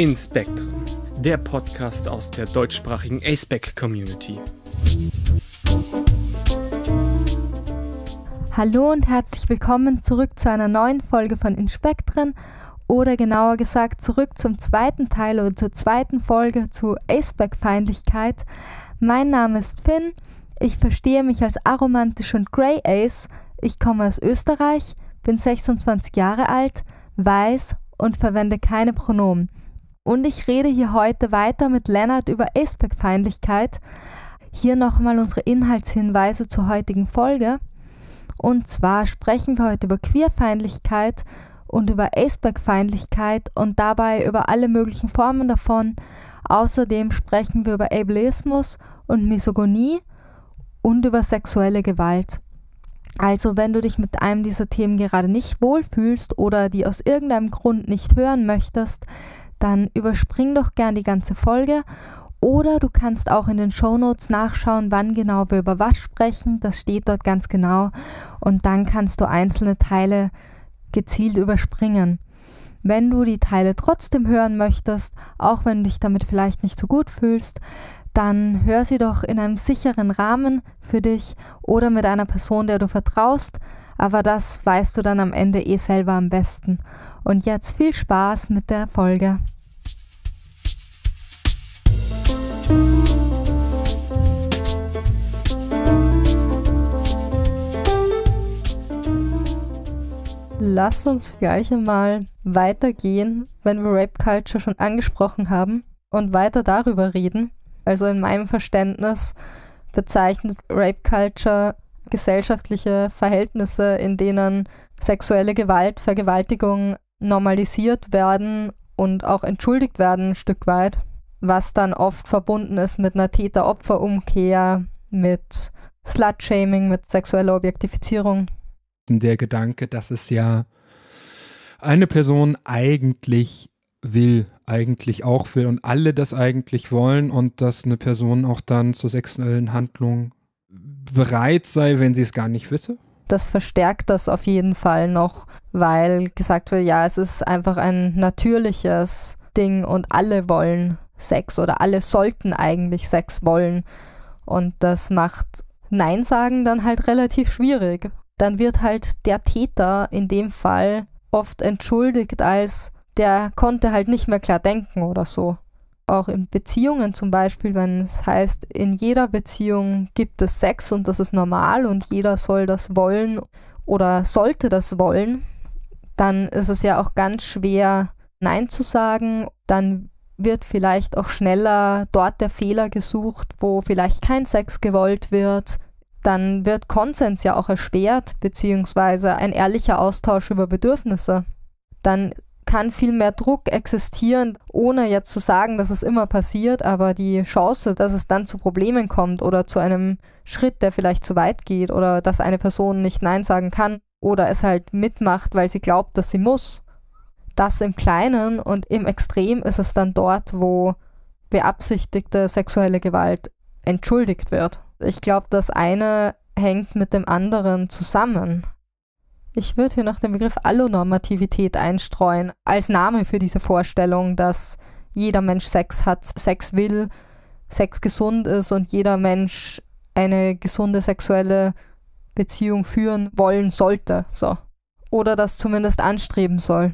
in Spectrum, der Podcast aus der deutschsprachigen aceback e Community. Hallo und herzlich willkommen zurück zu einer neuen Folge von Inspektren oder genauer gesagt zurück zum zweiten Teil oder zur zweiten Folge zu Aceback-Feindlichkeit. E mein Name ist Finn, ich verstehe mich als aromantisch und Grey Ace, ich komme aus Österreich, bin 26 Jahre alt, weiß und verwende keine Pronomen. Und ich rede hier heute weiter mit Lennart über Aceback-Feindlichkeit. Hier nochmal unsere Inhaltshinweise zur heutigen Folge. Und zwar sprechen wir heute über Queerfeindlichkeit und über Aceback-Feindlichkeit und dabei über alle möglichen Formen davon. Außerdem sprechen wir über Ableismus und Misogonie und über sexuelle Gewalt. Also wenn du dich mit einem dieser Themen gerade nicht wohlfühlst oder die aus irgendeinem Grund nicht hören möchtest, dann überspring doch gern die ganze Folge oder du kannst auch in den Shownotes nachschauen, wann genau wir über was sprechen. Das steht dort ganz genau. Und dann kannst du einzelne Teile gezielt überspringen. Wenn du die Teile trotzdem hören möchtest, auch wenn du dich damit vielleicht nicht so gut fühlst, dann hör sie doch in einem sicheren Rahmen für dich oder mit einer Person, der du vertraust. Aber das weißt du dann am Ende eh selber am besten. Und jetzt viel Spaß mit der Folge. Lass uns gleich einmal weitergehen, wenn wir Rape Culture schon angesprochen haben und weiter darüber reden. Also in meinem Verständnis bezeichnet Rape Culture gesellschaftliche Verhältnisse, in denen sexuelle Gewalt, Vergewaltigung normalisiert werden und auch entschuldigt werden ein Stück weit, was dann oft verbunden ist mit einer Täter-Opfer-Umkehr, mit Slut-Shaming, mit sexueller Objektifizierung. Der Gedanke, dass es ja eine Person eigentlich will, eigentlich auch will und alle das eigentlich wollen und dass eine Person auch dann zur sexuellen Handlung bereit sei, wenn sie es gar nicht wisse? das verstärkt das auf jeden Fall noch, weil gesagt wird, ja, es ist einfach ein natürliches Ding und alle wollen Sex oder alle sollten eigentlich Sex wollen. Und das macht Nein sagen dann halt relativ schwierig. Dann wird halt der Täter in dem Fall oft entschuldigt als der konnte halt nicht mehr klar denken oder so auch in Beziehungen zum Beispiel, wenn es heißt, in jeder Beziehung gibt es Sex und das ist normal und jeder soll das wollen oder sollte das wollen, dann ist es ja auch ganz schwer, Nein zu sagen. Dann wird vielleicht auch schneller dort der Fehler gesucht, wo vielleicht kein Sex gewollt wird. Dann wird Konsens ja auch erschwert, beziehungsweise ein ehrlicher Austausch über Bedürfnisse. Dann kann viel mehr Druck existieren, ohne jetzt zu sagen, dass es immer passiert, aber die Chance, dass es dann zu Problemen kommt oder zu einem Schritt, der vielleicht zu weit geht oder dass eine Person nicht Nein sagen kann oder es halt mitmacht, weil sie glaubt, dass sie muss. Das im Kleinen und im Extrem ist es dann dort, wo beabsichtigte sexuelle Gewalt entschuldigt wird. Ich glaube, das eine hängt mit dem anderen zusammen. Ich würde hier noch den Begriff Allonormativität einstreuen, als Name für diese Vorstellung, dass jeder Mensch Sex hat, Sex will, Sex gesund ist und jeder Mensch eine gesunde sexuelle Beziehung führen wollen sollte. So. Oder das zumindest anstreben soll.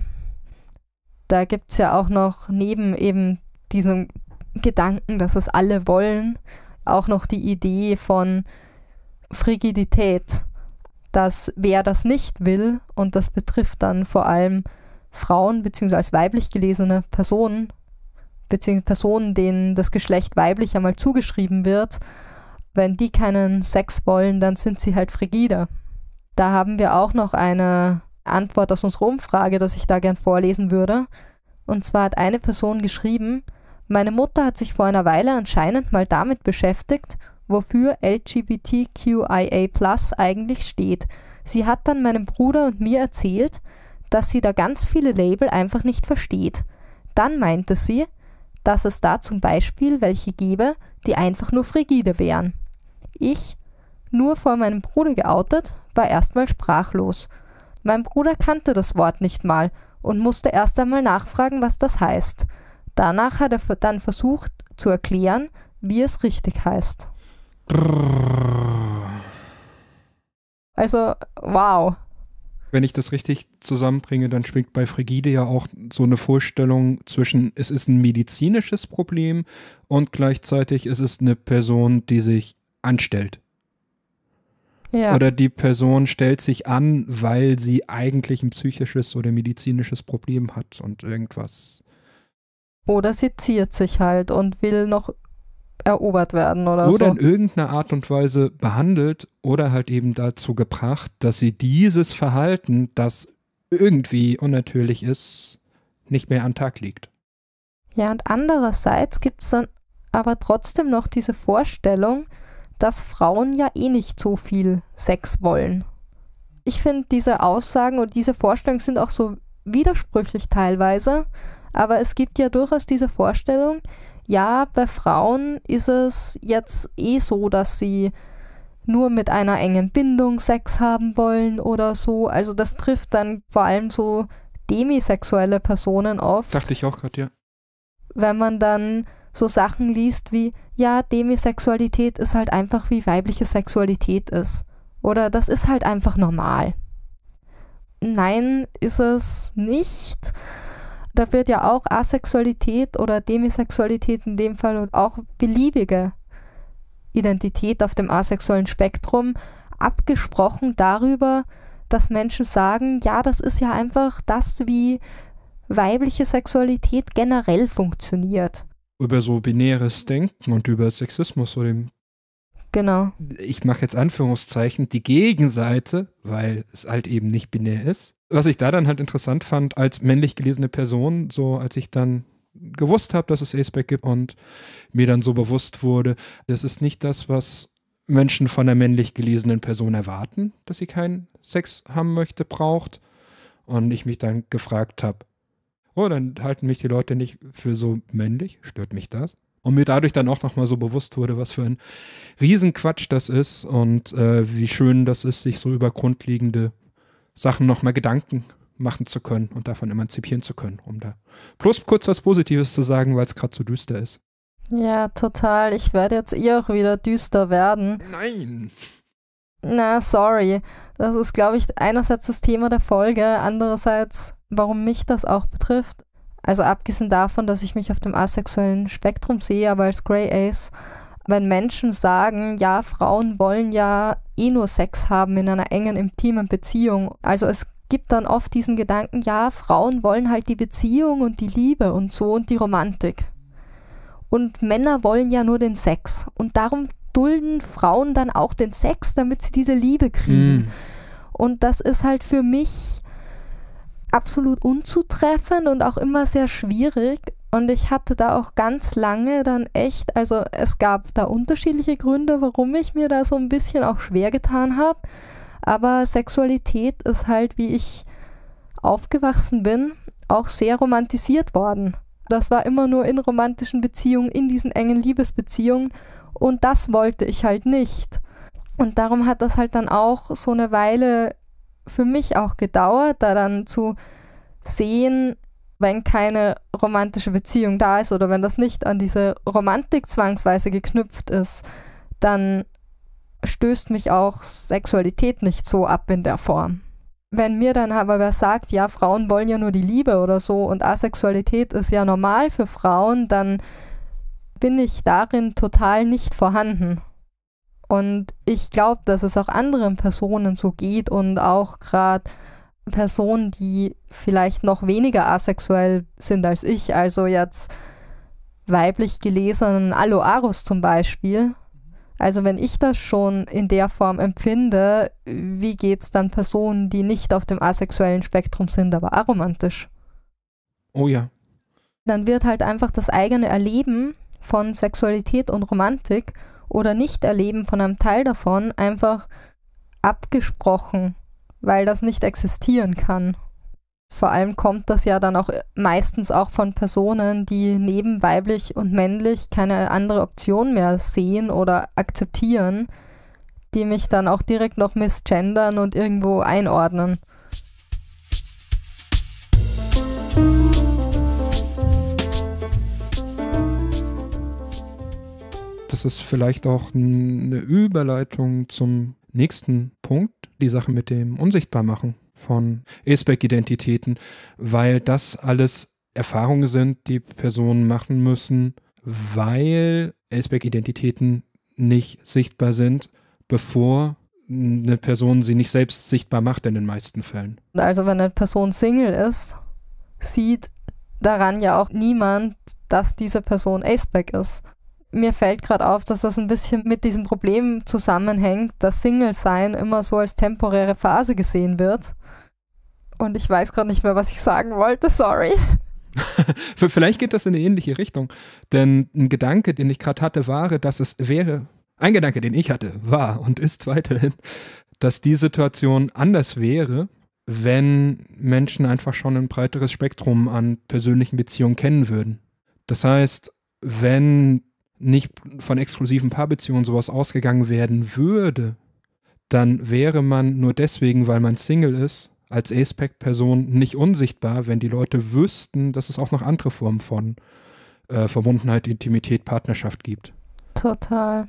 Da gibt es ja auch noch neben eben diesem Gedanken, dass es alle wollen, auch noch die Idee von Frigidität, dass wer das nicht will, und das betrifft dann vor allem Frauen bzw. weiblich gelesene Personen, bzw. Personen, denen das Geschlecht weiblich einmal zugeschrieben wird, wenn die keinen Sex wollen, dann sind sie halt frigide. Da haben wir auch noch eine Antwort aus unserer Umfrage, dass ich da gern vorlesen würde. Und zwar hat eine Person geschrieben, meine Mutter hat sich vor einer Weile anscheinend mal damit beschäftigt, wofür LGBTQIA Plus eigentlich steht. Sie hat dann meinem Bruder und mir erzählt, dass sie da ganz viele Label einfach nicht versteht. Dann meinte sie, dass es da zum Beispiel welche gäbe, die einfach nur frigide wären. Ich, nur vor meinem Bruder geoutet, war erstmal sprachlos. Mein Bruder kannte das Wort nicht mal und musste erst einmal nachfragen, was das heißt. Danach hat er dann versucht zu erklären, wie es richtig heißt. Also, wow. Wenn ich das richtig zusammenbringe, dann schwingt bei Frigide ja auch so eine Vorstellung zwischen, es ist ein medizinisches Problem und gleichzeitig es ist eine Person, die sich anstellt. Ja. Oder die Person stellt sich an, weil sie eigentlich ein psychisches oder medizinisches Problem hat und irgendwas. Oder sie ziert sich halt und will noch erobert werden oder, oder so. Oder in irgendeiner Art und Weise behandelt oder halt eben dazu gebracht, dass sie dieses Verhalten, das irgendwie unnatürlich ist, nicht mehr an Tag liegt. Ja, und andererseits gibt es dann aber trotzdem noch diese Vorstellung, dass Frauen ja eh nicht so viel Sex wollen. Ich finde, diese Aussagen und diese Vorstellungen sind auch so widersprüchlich teilweise, aber es gibt ja durchaus diese Vorstellung, ja, bei Frauen ist es jetzt eh so, dass sie nur mit einer engen Bindung Sex haben wollen oder so. Also das trifft dann vor allem so demisexuelle Personen oft. Dachte ich auch gerade, ja. Wenn man dann so Sachen liest wie, ja, Demisexualität ist halt einfach wie weibliche Sexualität ist. Oder das ist halt einfach normal. Nein, ist es nicht da wird ja auch Asexualität oder Demisexualität in dem Fall und auch beliebige Identität auf dem asexuellen Spektrum abgesprochen darüber, dass Menschen sagen, ja, das ist ja einfach das, wie weibliche Sexualität generell funktioniert. Über so binäres Denken und über Sexismus oder dem Genau. Ich mache jetzt Anführungszeichen, die Gegenseite, weil es halt eben nicht binär ist. Was ich da dann halt interessant fand, als männlich gelesene Person, so als ich dann gewusst habe, dass es Aceback gibt und mir dann so bewusst wurde, das ist nicht das, was Menschen von einer männlich gelesenen Person erwarten, dass sie keinen Sex haben möchte, braucht. Und ich mich dann gefragt habe, oh, dann halten mich die Leute nicht für so männlich, stört mich das? und mir dadurch dann auch nochmal so bewusst wurde, was für ein Riesenquatsch das ist und äh, wie schön das ist, sich so über grundlegende Sachen nochmal Gedanken machen zu können und davon emanzipieren zu können, um da bloß kurz was Positives zu sagen, weil es gerade so düster ist. Ja, total. Ich werde jetzt eh auch wieder düster werden. Nein. Na, sorry. Das ist, glaube ich, einerseits das Thema der Folge, andererseits, warum mich das auch betrifft. Also abgesehen davon, dass ich mich auf dem asexuellen Spektrum sehe, aber als Grey Ace, wenn Menschen sagen, ja, Frauen wollen ja eh nur Sex haben in einer engen, intimen Beziehung. Also es gibt dann oft diesen Gedanken, ja, Frauen wollen halt die Beziehung und die Liebe und so und die Romantik. Und Männer wollen ja nur den Sex. Und darum dulden Frauen dann auch den Sex, damit sie diese Liebe kriegen. Mm. Und das ist halt für mich absolut unzutreffend und auch immer sehr schwierig. Und ich hatte da auch ganz lange dann echt, also es gab da unterschiedliche Gründe, warum ich mir da so ein bisschen auch schwer getan habe. Aber Sexualität ist halt, wie ich aufgewachsen bin, auch sehr romantisiert worden. Das war immer nur in romantischen Beziehungen, in diesen engen Liebesbeziehungen. Und das wollte ich halt nicht. Und darum hat das halt dann auch so eine Weile für mich auch gedauert, da dann zu sehen, wenn keine romantische Beziehung da ist oder wenn das nicht an diese Romantik zwangsweise geknüpft ist, dann stößt mich auch Sexualität nicht so ab in der Form. Wenn mir dann aber wer sagt, ja, Frauen wollen ja nur die Liebe oder so und Asexualität ist ja normal für Frauen, dann bin ich darin total nicht vorhanden. Und ich glaube, dass es auch anderen Personen so geht und auch gerade Personen, die vielleicht noch weniger asexuell sind als ich, also jetzt weiblich gelesenen Aloarus zum Beispiel. Also wenn ich das schon in der Form empfinde, wie geht es dann Personen, die nicht auf dem asexuellen Spektrum sind, aber aromantisch? Oh ja. Dann wird halt einfach das eigene Erleben von Sexualität und Romantik oder Nicht-Erleben von einem Teil davon einfach abgesprochen, weil das nicht existieren kann. Vor allem kommt das ja dann auch meistens auch von Personen, die neben weiblich und männlich keine andere Option mehr sehen oder akzeptieren, die mich dann auch direkt noch misgendern und irgendwo einordnen. Das ist vielleicht auch eine Überleitung zum nächsten Punkt, die Sache mit dem Unsichtbarmachen von Aceback-Identitäten, weil das alles Erfahrungen sind, die Personen machen müssen, weil Aceback-Identitäten nicht sichtbar sind, bevor eine Person sie nicht selbst sichtbar macht in den meisten Fällen. Also wenn eine Person Single ist, sieht daran ja auch niemand, dass diese Person Aceback ist. Mir fällt gerade auf, dass das ein bisschen mit diesem Problem zusammenhängt, dass Single-Sein immer so als temporäre Phase gesehen wird. Und ich weiß gerade nicht mehr, was ich sagen wollte, sorry. Vielleicht geht das in eine ähnliche Richtung. Denn ein Gedanke, den ich gerade hatte, war, dass es wäre, ein Gedanke, den ich hatte, war und ist weiterhin, dass die Situation anders wäre, wenn Menschen einfach schon ein breiteres Spektrum an persönlichen Beziehungen kennen würden. Das heißt, wenn nicht von exklusiven Paarbeziehungen sowas ausgegangen werden würde, dann wäre man nur deswegen, weil man Single ist, als Aspect-Person nicht unsichtbar, wenn die Leute wüssten, dass es auch noch andere Formen von äh, Verbundenheit, Intimität, Partnerschaft gibt. Total.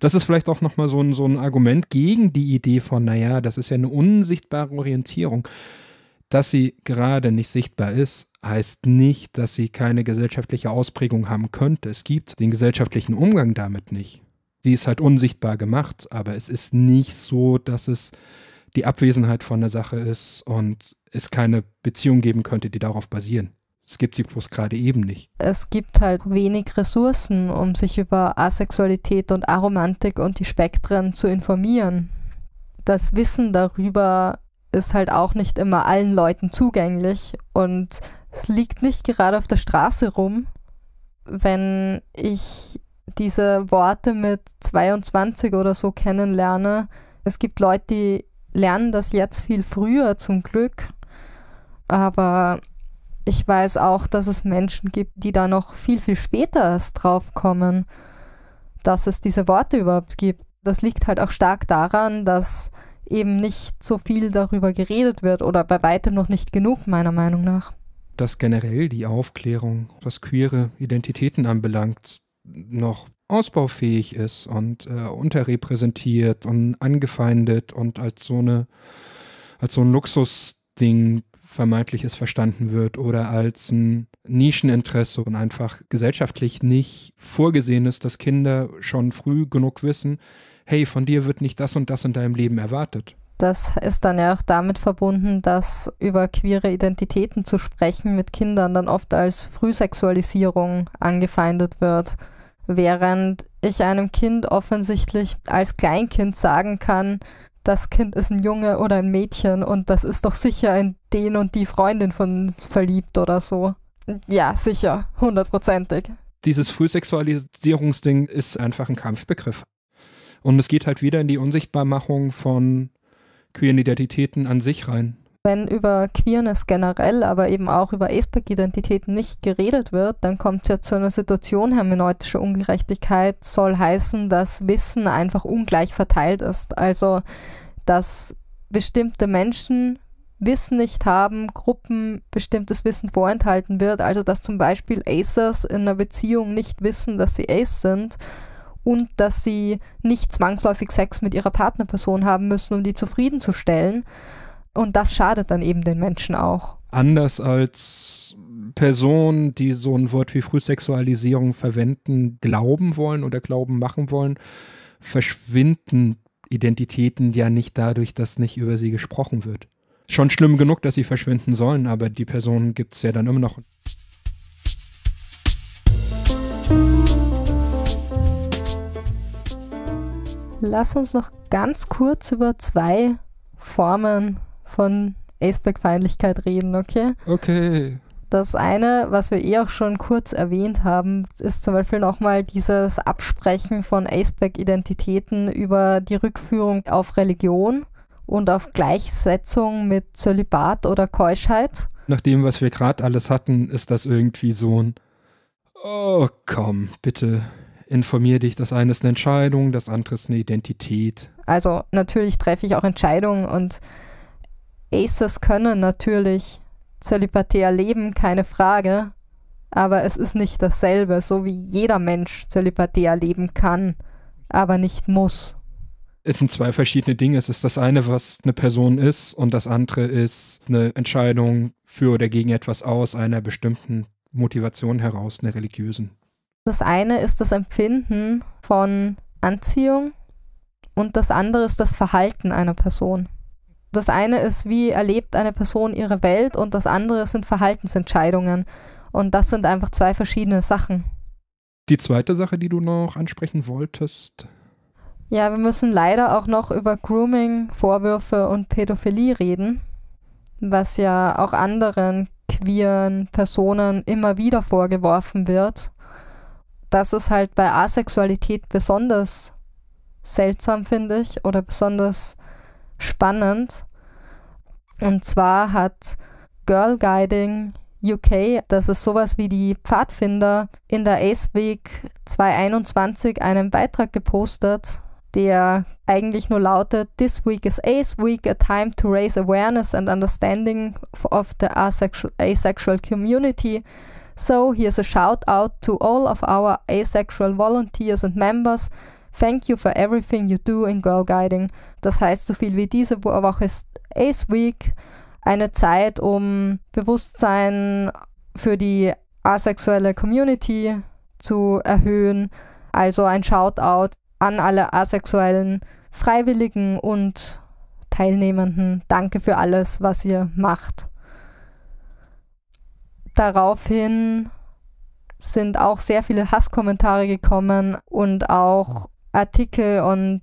Das ist vielleicht auch nochmal so ein, so ein Argument gegen die Idee von, naja, das ist ja eine unsichtbare Orientierung. Dass sie gerade nicht sichtbar ist, heißt nicht, dass sie keine gesellschaftliche Ausprägung haben könnte. Es gibt den gesellschaftlichen Umgang damit nicht. Sie ist halt unsichtbar gemacht, aber es ist nicht so, dass es die Abwesenheit von der Sache ist und es keine Beziehung geben könnte, die darauf basieren. Es gibt sie bloß gerade eben nicht. Es gibt halt wenig Ressourcen, um sich über Asexualität und Aromantik und die Spektren zu informieren. Das Wissen darüber ist halt auch nicht immer allen Leuten zugänglich und es liegt nicht gerade auf der Straße rum, wenn ich diese Worte mit 22 oder so kennenlerne. Es gibt Leute, die lernen das jetzt viel früher zum Glück, aber ich weiß auch, dass es Menschen gibt, die da noch viel, viel später erst drauf kommen, dass es diese Worte überhaupt gibt. Das liegt halt auch stark daran, dass eben nicht so viel darüber geredet wird oder bei weitem noch nicht genug, meiner Meinung nach. Dass generell die Aufklärung, was queere Identitäten anbelangt, noch ausbaufähig ist und äh, unterrepräsentiert und angefeindet und als so eine als so ein Luxusding vermeintliches verstanden wird oder als ein Nischeninteresse und einfach gesellschaftlich nicht vorgesehen ist, dass Kinder schon früh genug wissen, hey, von dir wird nicht das und das in deinem Leben erwartet. Das ist dann ja auch damit verbunden, dass über queere Identitäten zu sprechen mit Kindern dann oft als Frühsexualisierung angefeindet wird, während ich einem Kind offensichtlich als Kleinkind sagen kann, das Kind ist ein Junge oder ein Mädchen und das ist doch sicher in den und die Freundin von verliebt oder so. Ja, sicher, hundertprozentig. Dieses Frühsexualisierungsding ist einfach ein Kampfbegriff. Und es geht halt wieder in die Unsichtbarmachung von queeren Identitäten an sich rein. Wenn über Queerness generell, aber eben auch über aceback identitäten nicht geredet wird, dann kommt es ja zu einer Situation hermeneutische Ungerechtigkeit, soll heißen, dass Wissen einfach ungleich verteilt ist. Also, dass bestimmte Menschen Wissen nicht haben, Gruppen bestimmtes Wissen vorenthalten wird. Also dass zum Beispiel Aces in einer Beziehung nicht wissen, dass sie Ace sind und dass sie nicht zwangsläufig Sex mit ihrer Partnerperson haben müssen, um die zufriedenzustellen. Und das schadet dann eben den Menschen auch. Anders als Personen, die so ein Wort wie Frühsexualisierung verwenden, glauben wollen oder glauben machen wollen, verschwinden Identitäten ja nicht dadurch, dass nicht über sie gesprochen wird. Schon schlimm genug, dass sie verschwinden sollen, aber die Personen gibt es ja dann immer noch. lass uns noch ganz kurz über zwei Formen von Aceback-Feindlichkeit reden, okay? Okay. Das eine, was wir eh auch schon kurz erwähnt haben, ist zum Beispiel nochmal dieses Absprechen von Aceback-Identitäten über die Rückführung auf Religion und auf Gleichsetzung mit Zölibat oder Keuschheit. Nach dem, was wir gerade alles hatten, ist das irgendwie so ein Oh, komm, bitte informier dich, das eine ist eine Entscheidung, das andere ist eine Identität. Also natürlich treffe ich auch Entscheidungen und Aces können natürlich Zölipathie leben, keine Frage, aber es ist nicht dasselbe, so wie jeder Mensch Zölipathie leben kann, aber nicht muss. Es sind zwei verschiedene Dinge. Es ist das eine, was eine Person ist, und das andere ist eine Entscheidung für oder gegen etwas aus einer bestimmten Motivation heraus, einer religiösen. Das eine ist das Empfinden von Anziehung und das andere ist das Verhalten einer Person. Das eine ist, wie erlebt eine Person ihre Welt und das andere sind Verhaltensentscheidungen. Und das sind einfach zwei verschiedene Sachen. Die zweite Sache, die du noch ansprechen wolltest. Ja, wir müssen leider auch noch über Grooming, Vorwürfe und Pädophilie reden, was ja auch anderen queeren Personen immer wieder vorgeworfen wird das ist halt bei Asexualität besonders seltsam, finde ich, oder besonders spannend. Und zwar hat Girl Guiding UK, das ist sowas wie die Pfadfinder, in der Ace Week 2021 einen Beitrag gepostet, der eigentlich nur lautet: This week is Ace Week, a time to raise awareness and understanding of the asexual, asexual community. So here's a shout out to all of our asexual volunteers and members. Thank you for everything you do in Girl Guiding. Das heißt so viel wie diese Woche ist Ace Week, eine Zeit, um Bewusstsein für die asexuelle Community zu erhöhen. Also ein Shoutout an alle asexuellen Freiwilligen und Teilnehmenden. Danke für alles, was ihr macht daraufhin sind auch sehr viele Hasskommentare gekommen und auch Artikel und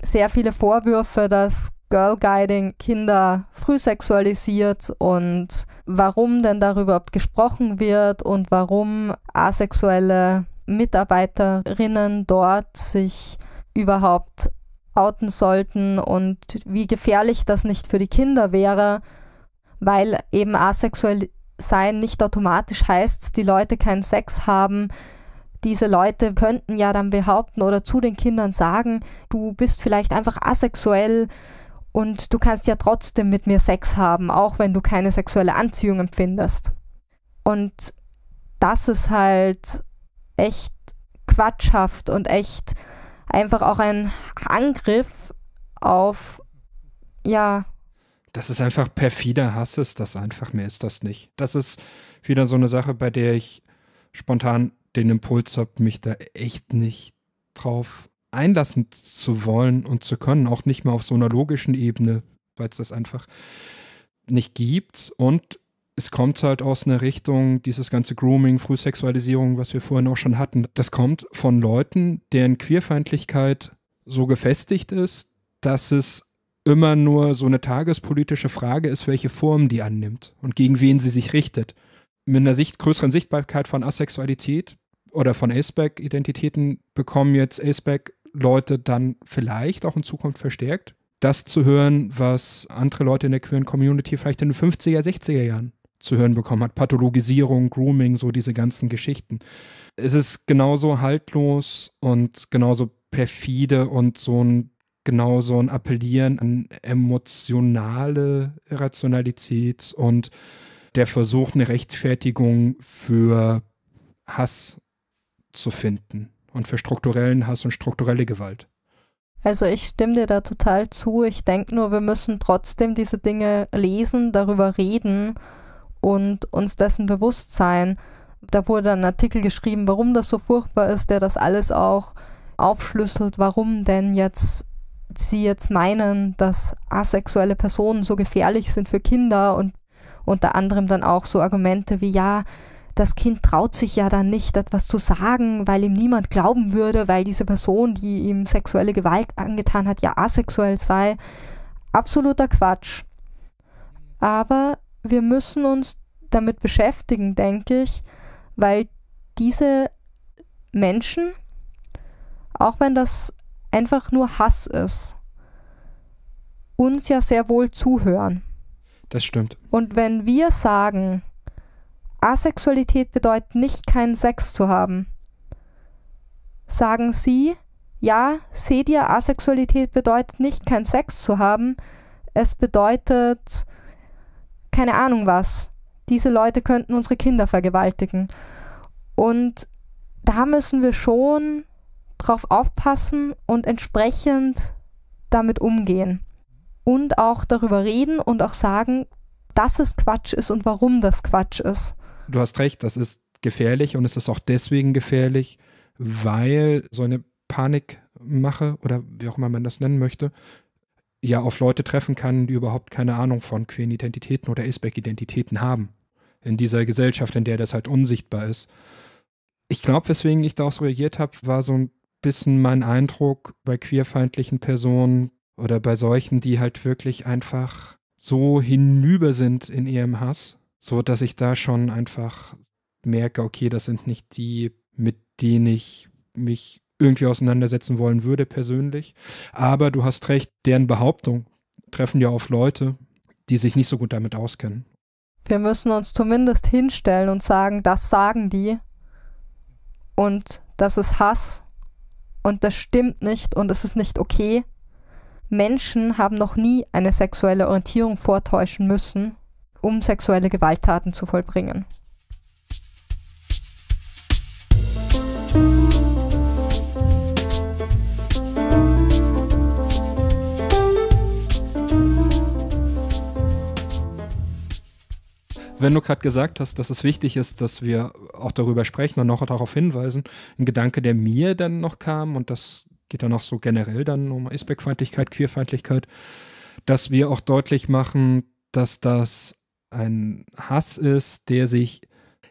sehr viele Vorwürfe, dass Girl Guiding Kinder früh sexualisiert und warum denn darüber gesprochen wird und warum asexuelle Mitarbeiterinnen dort sich überhaupt outen sollten und wie gefährlich das nicht für die Kinder wäre, weil eben asexuell sein nicht automatisch heißt, die Leute keinen Sex haben. Diese Leute könnten ja dann behaupten oder zu den Kindern sagen, du bist vielleicht einfach asexuell und du kannst ja trotzdem mit mir Sex haben, auch wenn du keine sexuelle Anziehung empfindest. Und das ist halt echt quatschhaft und echt einfach auch ein Angriff auf, ja, das ist einfach perfider Hass ist das einfach, mehr ist das nicht. Das ist wieder so eine Sache, bei der ich spontan den Impuls habe, mich da echt nicht drauf einlassen zu wollen und zu können, auch nicht mal auf so einer logischen Ebene, weil es das einfach nicht gibt. Und es kommt halt aus einer Richtung, dieses ganze Grooming, Frühsexualisierung, was wir vorhin auch schon hatten, das kommt von Leuten, deren Queerfeindlichkeit so gefestigt ist, dass es immer nur so eine tagespolitische Frage ist, welche Form die annimmt und gegen wen sie sich richtet. Mit einer Sicht, größeren Sichtbarkeit von Asexualität oder von Aceback-Identitäten e bekommen jetzt Aceback-Leute e dann vielleicht auch in Zukunft verstärkt, das zu hören, was andere Leute in der queeren Community vielleicht in den 50er, 60er Jahren zu hören bekommen hat. Pathologisierung, Grooming, so diese ganzen Geschichten. Es ist genauso haltlos und genauso perfide und so ein genau so ein Appellieren an emotionale Irrationalität und der Versuch, eine Rechtfertigung für Hass zu finden und für strukturellen Hass und strukturelle Gewalt. Also ich stimme dir da total zu. Ich denke nur, wir müssen trotzdem diese Dinge lesen, darüber reden und uns dessen bewusst sein. Da wurde ein Artikel geschrieben, warum das so furchtbar ist, der das alles auch aufschlüsselt, warum denn jetzt sie jetzt meinen, dass asexuelle Personen so gefährlich sind für Kinder und unter anderem dann auch so Argumente wie ja, das Kind traut sich ja dann nicht, etwas zu sagen, weil ihm niemand glauben würde, weil diese Person, die ihm sexuelle Gewalt angetan hat, ja asexuell sei. Absoluter Quatsch. Aber wir müssen uns damit beschäftigen, denke ich, weil diese Menschen, auch wenn das einfach nur Hass ist, uns ja sehr wohl zuhören. Das stimmt. Und wenn wir sagen, Asexualität bedeutet nicht, keinen Sex zu haben, sagen sie, ja, seht ihr, Asexualität bedeutet nicht, keinen Sex zu haben, es bedeutet keine Ahnung was. Diese Leute könnten unsere Kinder vergewaltigen. Und da müssen wir schon drauf aufpassen und entsprechend damit umgehen. Und auch darüber reden und auch sagen, dass es Quatsch ist und warum das Quatsch ist. Du hast recht, das ist gefährlich und es ist auch deswegen gefährlich, weil so eine Panikmache oder wie auch immer man das nennen möchte, ja auf Leute treffen kann, die überhaupt keine Ahnung von queeren Identitäten oder Aceback-Identitäten haben. In dieser Gesellschaft, in der das halt unsichtbar ist. Ich glaube, weswegen ich da reagiert habe, war so ein bisschen mein Eindruck bei queerfeindlichen Personen oder bei solchen, die halt wirklich einfach so hinüber sind in ihrem Hass, so dass ich da schon einfach merke, okay, das sind nicht die, mit denen ich mich irgendwie auseinandersetzen wollen würde persönlich. Aber du hast recht, deren Behauptung treffen ja auf Leute, die sich nicht so gut damit auskennen. Wir müssen uns zumindest hinstellen und sagen, das sagen die und das ist Hass und das stimmt nicht und es ist nicht okay. Menschen haben noch nie eine sexuelle Orientierung vortäuschen müssen, um sexuelle Gewalttaten zu vollbringen. wenn du gerade gesagt hast, dass es wichtig ist, dass wir auch darüber sprechen und noch darauf hinweisen, ein Gedanke, der mir dann noch kam, und das geht dann auch so generell dann um Isbeck-Feindlichkeit, Queerfeindlichkeit, dass wir auch deutlich machen, dass das ein Hass ist, der sich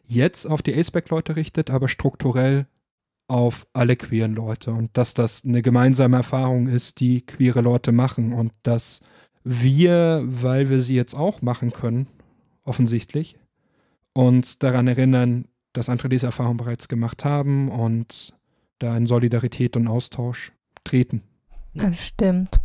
jetzt auf die Aceback-Leute richtet, aber strukturell auf alle queeren Leute und dass das eine gemeinsame Erfahrung ist, die queere Leute machen und dass wir, weil wir sie jetzt auch machen können, offensichtlich, und daran erinnern, dass andere diese Erfahrung bereits gemacht haben und da in Solidarität und Austausch treten. Das stimmt.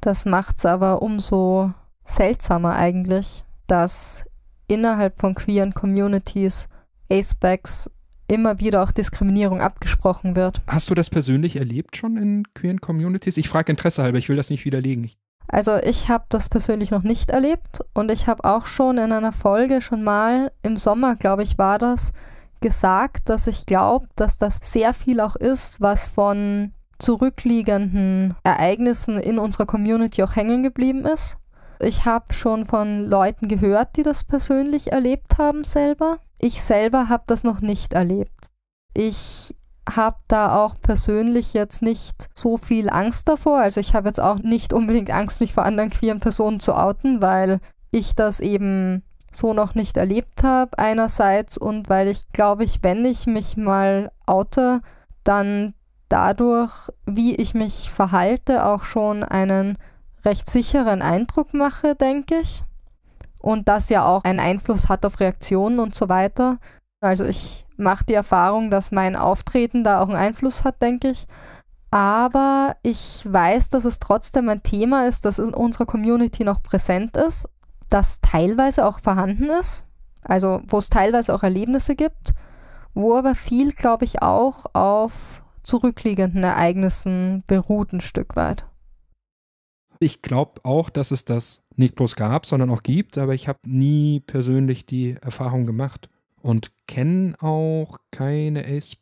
Das macht es aber umso seltsamer eigentlich, dass innerhalb von queeren Communities Acebacks immer wieder auch Diskriminierung abgesprochen wird. Hast du das persönlich erlebt schon in queeren Communities? Ich frage Interesse halber, ich will das nicht widerlegen. Ich also ich habe das persönlich noch nicht erlebt und ich habe auch schon in einer Folge schon mal im Sommer, glaube ich, war das gesagt, dass ich glaube, dass das sehr viel auch ist, was von zurückliegenden Ereignissen in unserer Community auch hängen geblieben ist. Ich habe schon von Leuten gehört, die das persönlich erlebt haben selber. Ich selber habe das noch nicht erlebt. Ich habe da auch persönlich jetzt nicht so viel Angst davor. Also ich habe jetzt auch nicht unbedingt Angst, mich vor anderen queeren Personen zu outen, weil ich das eben so noch nicht erlebt habe einerseits und weil ich glaube ich, wenn ich mich mal oute, dann dadurch, wie ich mich verhalte, auch schon einen recht sicheren Eindruck mache, denke ich. Und das ja auch einen Einfluss hat auf Reaktionen und so weiter. Also ich macht die Erfahrung, dass mein Auftreten da auch einen Einfluss hat, denke ich. Aber ich weiß, dass es trotzdem ein Thema ist, das in unserer Community noch präsent ist, das teilweise auch vorhanden ist, also wo es teilweise auch Erlebnisse gibt, wo aber viel, glaube ich, auch auf zurückliegenden Ereignissen beruht ein Stück weit. Ich glaube auch, dass es das nicht bloß gab, sondern auch gibt, aber ich habe nie persönlich die Erfahrung gemacht und kennen auch keine ace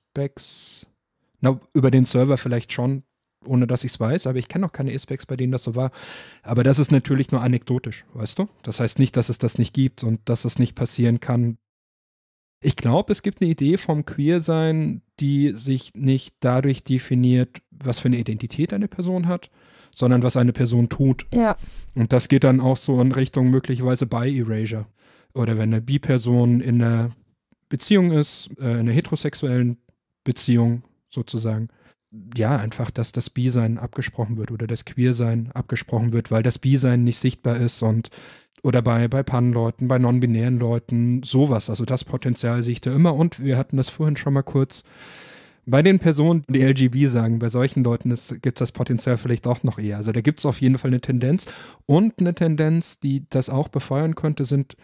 Na, über den Server vielleicht schon, ohne dass ich es weiß, aber ich kenne auch keine ace bei denen das so war. Aber das ist natürlich nur anekdotisch, weißt du? Das heißt nicht, dass es das nicht gibt und dass es nicht passieren kann. Ich glaube, es gibt eine Idee vom Queersein, die sich nicht dadurch definiert, was für eine Identität eine Person hat, sondern was eine Person tut. Ja. Und das geht dann auch so in Richtung möglicherweise Bi-Erasure. Oder wenn eine Bi-Person in einer Beziehung ist, äh, in der heterosexuellen Beziehung sozusagen, ja, einfach, dass das Bi-Sein abgesprochen wird oder das Queer-Sein abgesprochen wird, weil das Bi-Sein nicht sichtbar ist und oder bei, bei Pan-Leuten, bei non-binären Leuten, sowas. Also das Potenzial sehe ich da immer. Und wir hatten das vorhin schon mal kurz bei den Personen, die LGB sagen, bei solchen Leuten gibt es das Potenzial vielleicht auch noch eher. Also da gibt es auf jeden Fall eine Tendenz. Und eine Tendenz, die das auch befeuern könnte, sind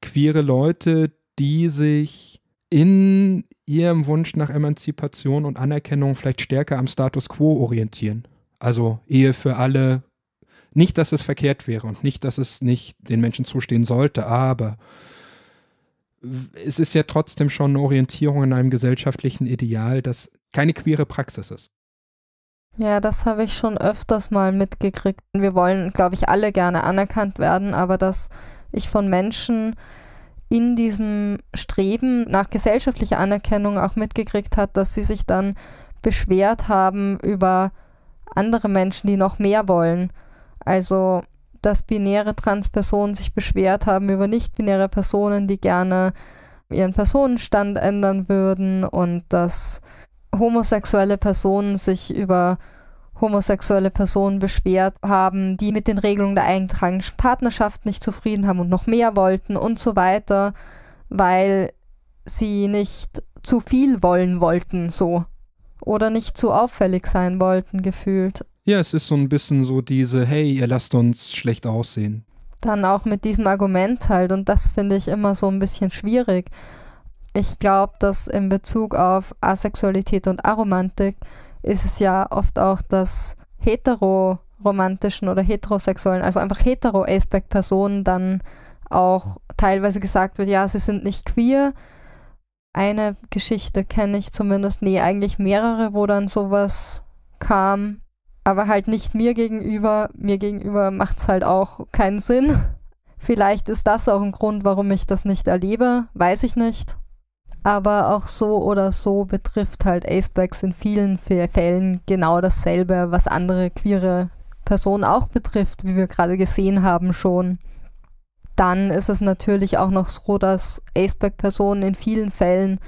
queere Leute, die sich in ihrem Wunsch nach Emanzipation und Anerkennung vielleicht stärker am Status quo orientieren. Also Ehe für alle. Nicht, dass es verkehrt wäre und nicht, dass es nicht den Menschen zustehen sollte, aber es ist ja trotzdem schon eine Orientierung in einem gesellschaftlichen Ideal, das keine queere Praxis ist. Ja, das habe ich schon öfters mal mitgekriegt. Wir wollen, glaube ich, alle gerne anerkannt werden, aber dass ich von Menschen in diesem Streben nach gesellschaftlicher Anerkennung auch mitgekriegt hat, dass sie sich dann beschwert haben über andere Menschen, die noch mehr wollen. Also, dass binäre Transpersonen sich beschwert haben über nicht-binäre Personen, die gerne ihren Personenstand ändern würden und dass homosexuelle Personen sich über homosexuelle Personen beschwert haben, die mit den Regelungen der eingetragenen Partnerschaft nicht zufrieden haben und noch mehr wollten und so weiter, weil sie nicht zu viel wollen wollten, so. Oder nicht zu auffällig sein wollten, gefühlt. Ja, es ist so ein bisschen so diese, hey, ihr lasst uns schlecht aussehen. Dann auch mit diesem Argument halt und das finde ich immer so ein bisschen schwierig. Ich glaube, dass in Bezug auf Asexualität und Aromantik ist es ja oft auch, dass heteroromantischen oder heterosexuellen, also einfach hetero-Aspect-Personen dann auch teilweise gesagt wird, ja, sie sind nicht queer. Eine Geschichte kenne ich zumindest, nee, eigentlich mehrere, wo dann sowas kam, aber halt nicht mir gegenüber. Mir gegenüber macht es halt auch keinen Sinn. Vielleicht ist das auch ein Grund, warum ich das nicht erlebe, weiß ich nicht. Aber auch so oder so betrifft halt Acebacks in vielen Fällen genau dasselbe, was andere queere Personen auch betrifft, wie wir gerade gesehen haben schon. Dann ist es natürlich auch noch so, dass Aceback-Personen in vielen Fällen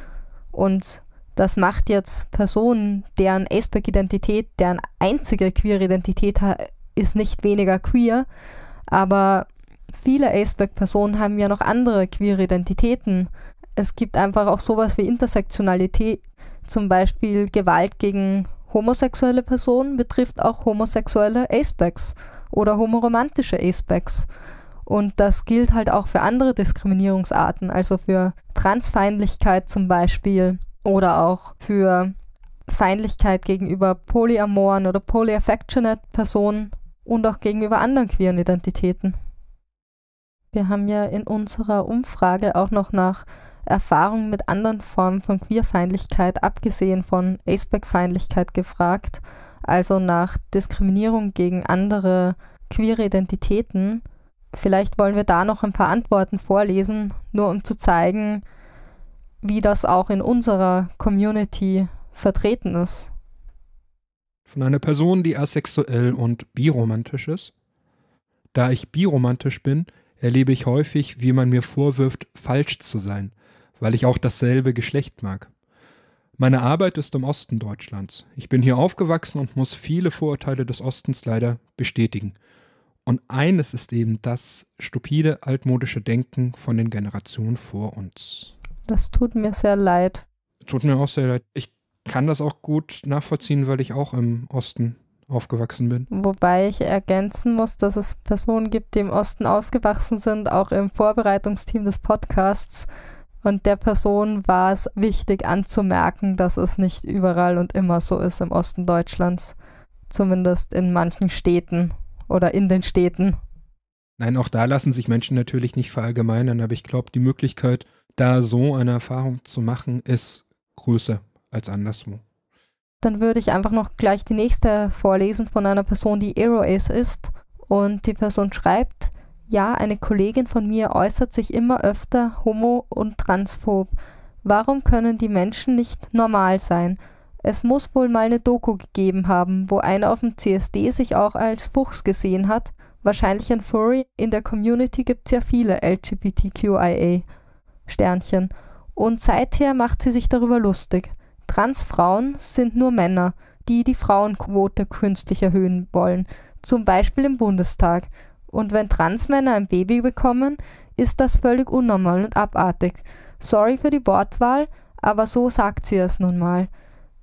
und das macht jetzt Personen, deren Aceback-Identität, deren einzige queere Identität ist nicht weniger queer, aber viele Aceback-Personen haben ja noch andere queere Identitäten es gibt einfach auch sowas wie Intersektionalität, zum Beispiel Gewalt gegen homosexuelle Personen betrifft auch homosexuelle Aspects oder homoromantische Aspects. Und das gilt halt auch für andere Diskriminierungsarten, also für Transfeindlichkeit zum Beispiel oder auch für Feindlichkeit gegenüber polyamoren oder polyaffectionate Personen und auch gegenüber anderen queeren Identitäten. Wir haben ja in unserer Umfrage auch noch nach Erfahrungen mit anderen Formen von Queerfeindlichkeit, abgesehen von Aceback-Feindlichkeit, gefragt, also nach Diskriminierung gegen andere queere Identitäten. Vielleicht wollen wir da noch ein paar Antworten vorlesen, nur um zu zeigen, wie das auch in unserer Community vertreten ist. Von einer Person, die asexuell und biromantisch ist. Da ich biromantisch bin, erlebe ich häufig, wie man mir vorwirft, falsch zu sein – weil ich auch dasselbe Geschlecht mag. Meine Arbeit ist im Osten Deutschlands. Ich bin hier aufgewachsen und muss viele Vorurteile des Ostens leider bestätigen. Und eines ist eben das stupide, altmodische Denken von den Generationen vor uns. Das tut mir sehr leid. Tut mir auch sehr leid. Ich kann das auch gut nachvollziehen, weil ich auch im Osten aufgewachsen bin. Wobei ich ergänzen muss, dass es Personen gibt, die im Osten aufgewachsen sind, auch im Vorbereitungsteam des Podcasts. Und der Person war es wichtig anzumerken, dass es nicht überall und immer so ist im Osten Deutschlands, zumindest in manchen Städten oder in den Städten. Nein, auch da lassen sich Menschen natürlich nicht verallgemeinern, aber ich glaube, die Möglichkeit, da so eine Erfahrung zu machen, ist größer als anderswo. Dann würde ich einfach noch gleich die nächste vorlesen von einer Person, die Aero Ace ist. Und die Person schreibt, ja, eine Kollegin von mir äußert sich immer öfter homo- und transphob. Warum können die Menschen nicht normal sein? Es muss wohl mal eine Doku gegeben haben, wo einer auf dem CSD sich auch als Fuchs gesehen hat. Wahrscheinlich ein Furry. In der Community gibt es ja viele LGBTQIA. Sternchen. Und seither macht sie sich darüber lustig. Transfrauen sind nur Männer, die die Frauenquote künstlich erhöhen wollen. Zum Beispiel im Bundestag. Und wenn Transmänner ein Baby bekommen, ist das völlig unnormal und abartig. Sorry für die Wortwahl, aber so sagt sie es nun mal.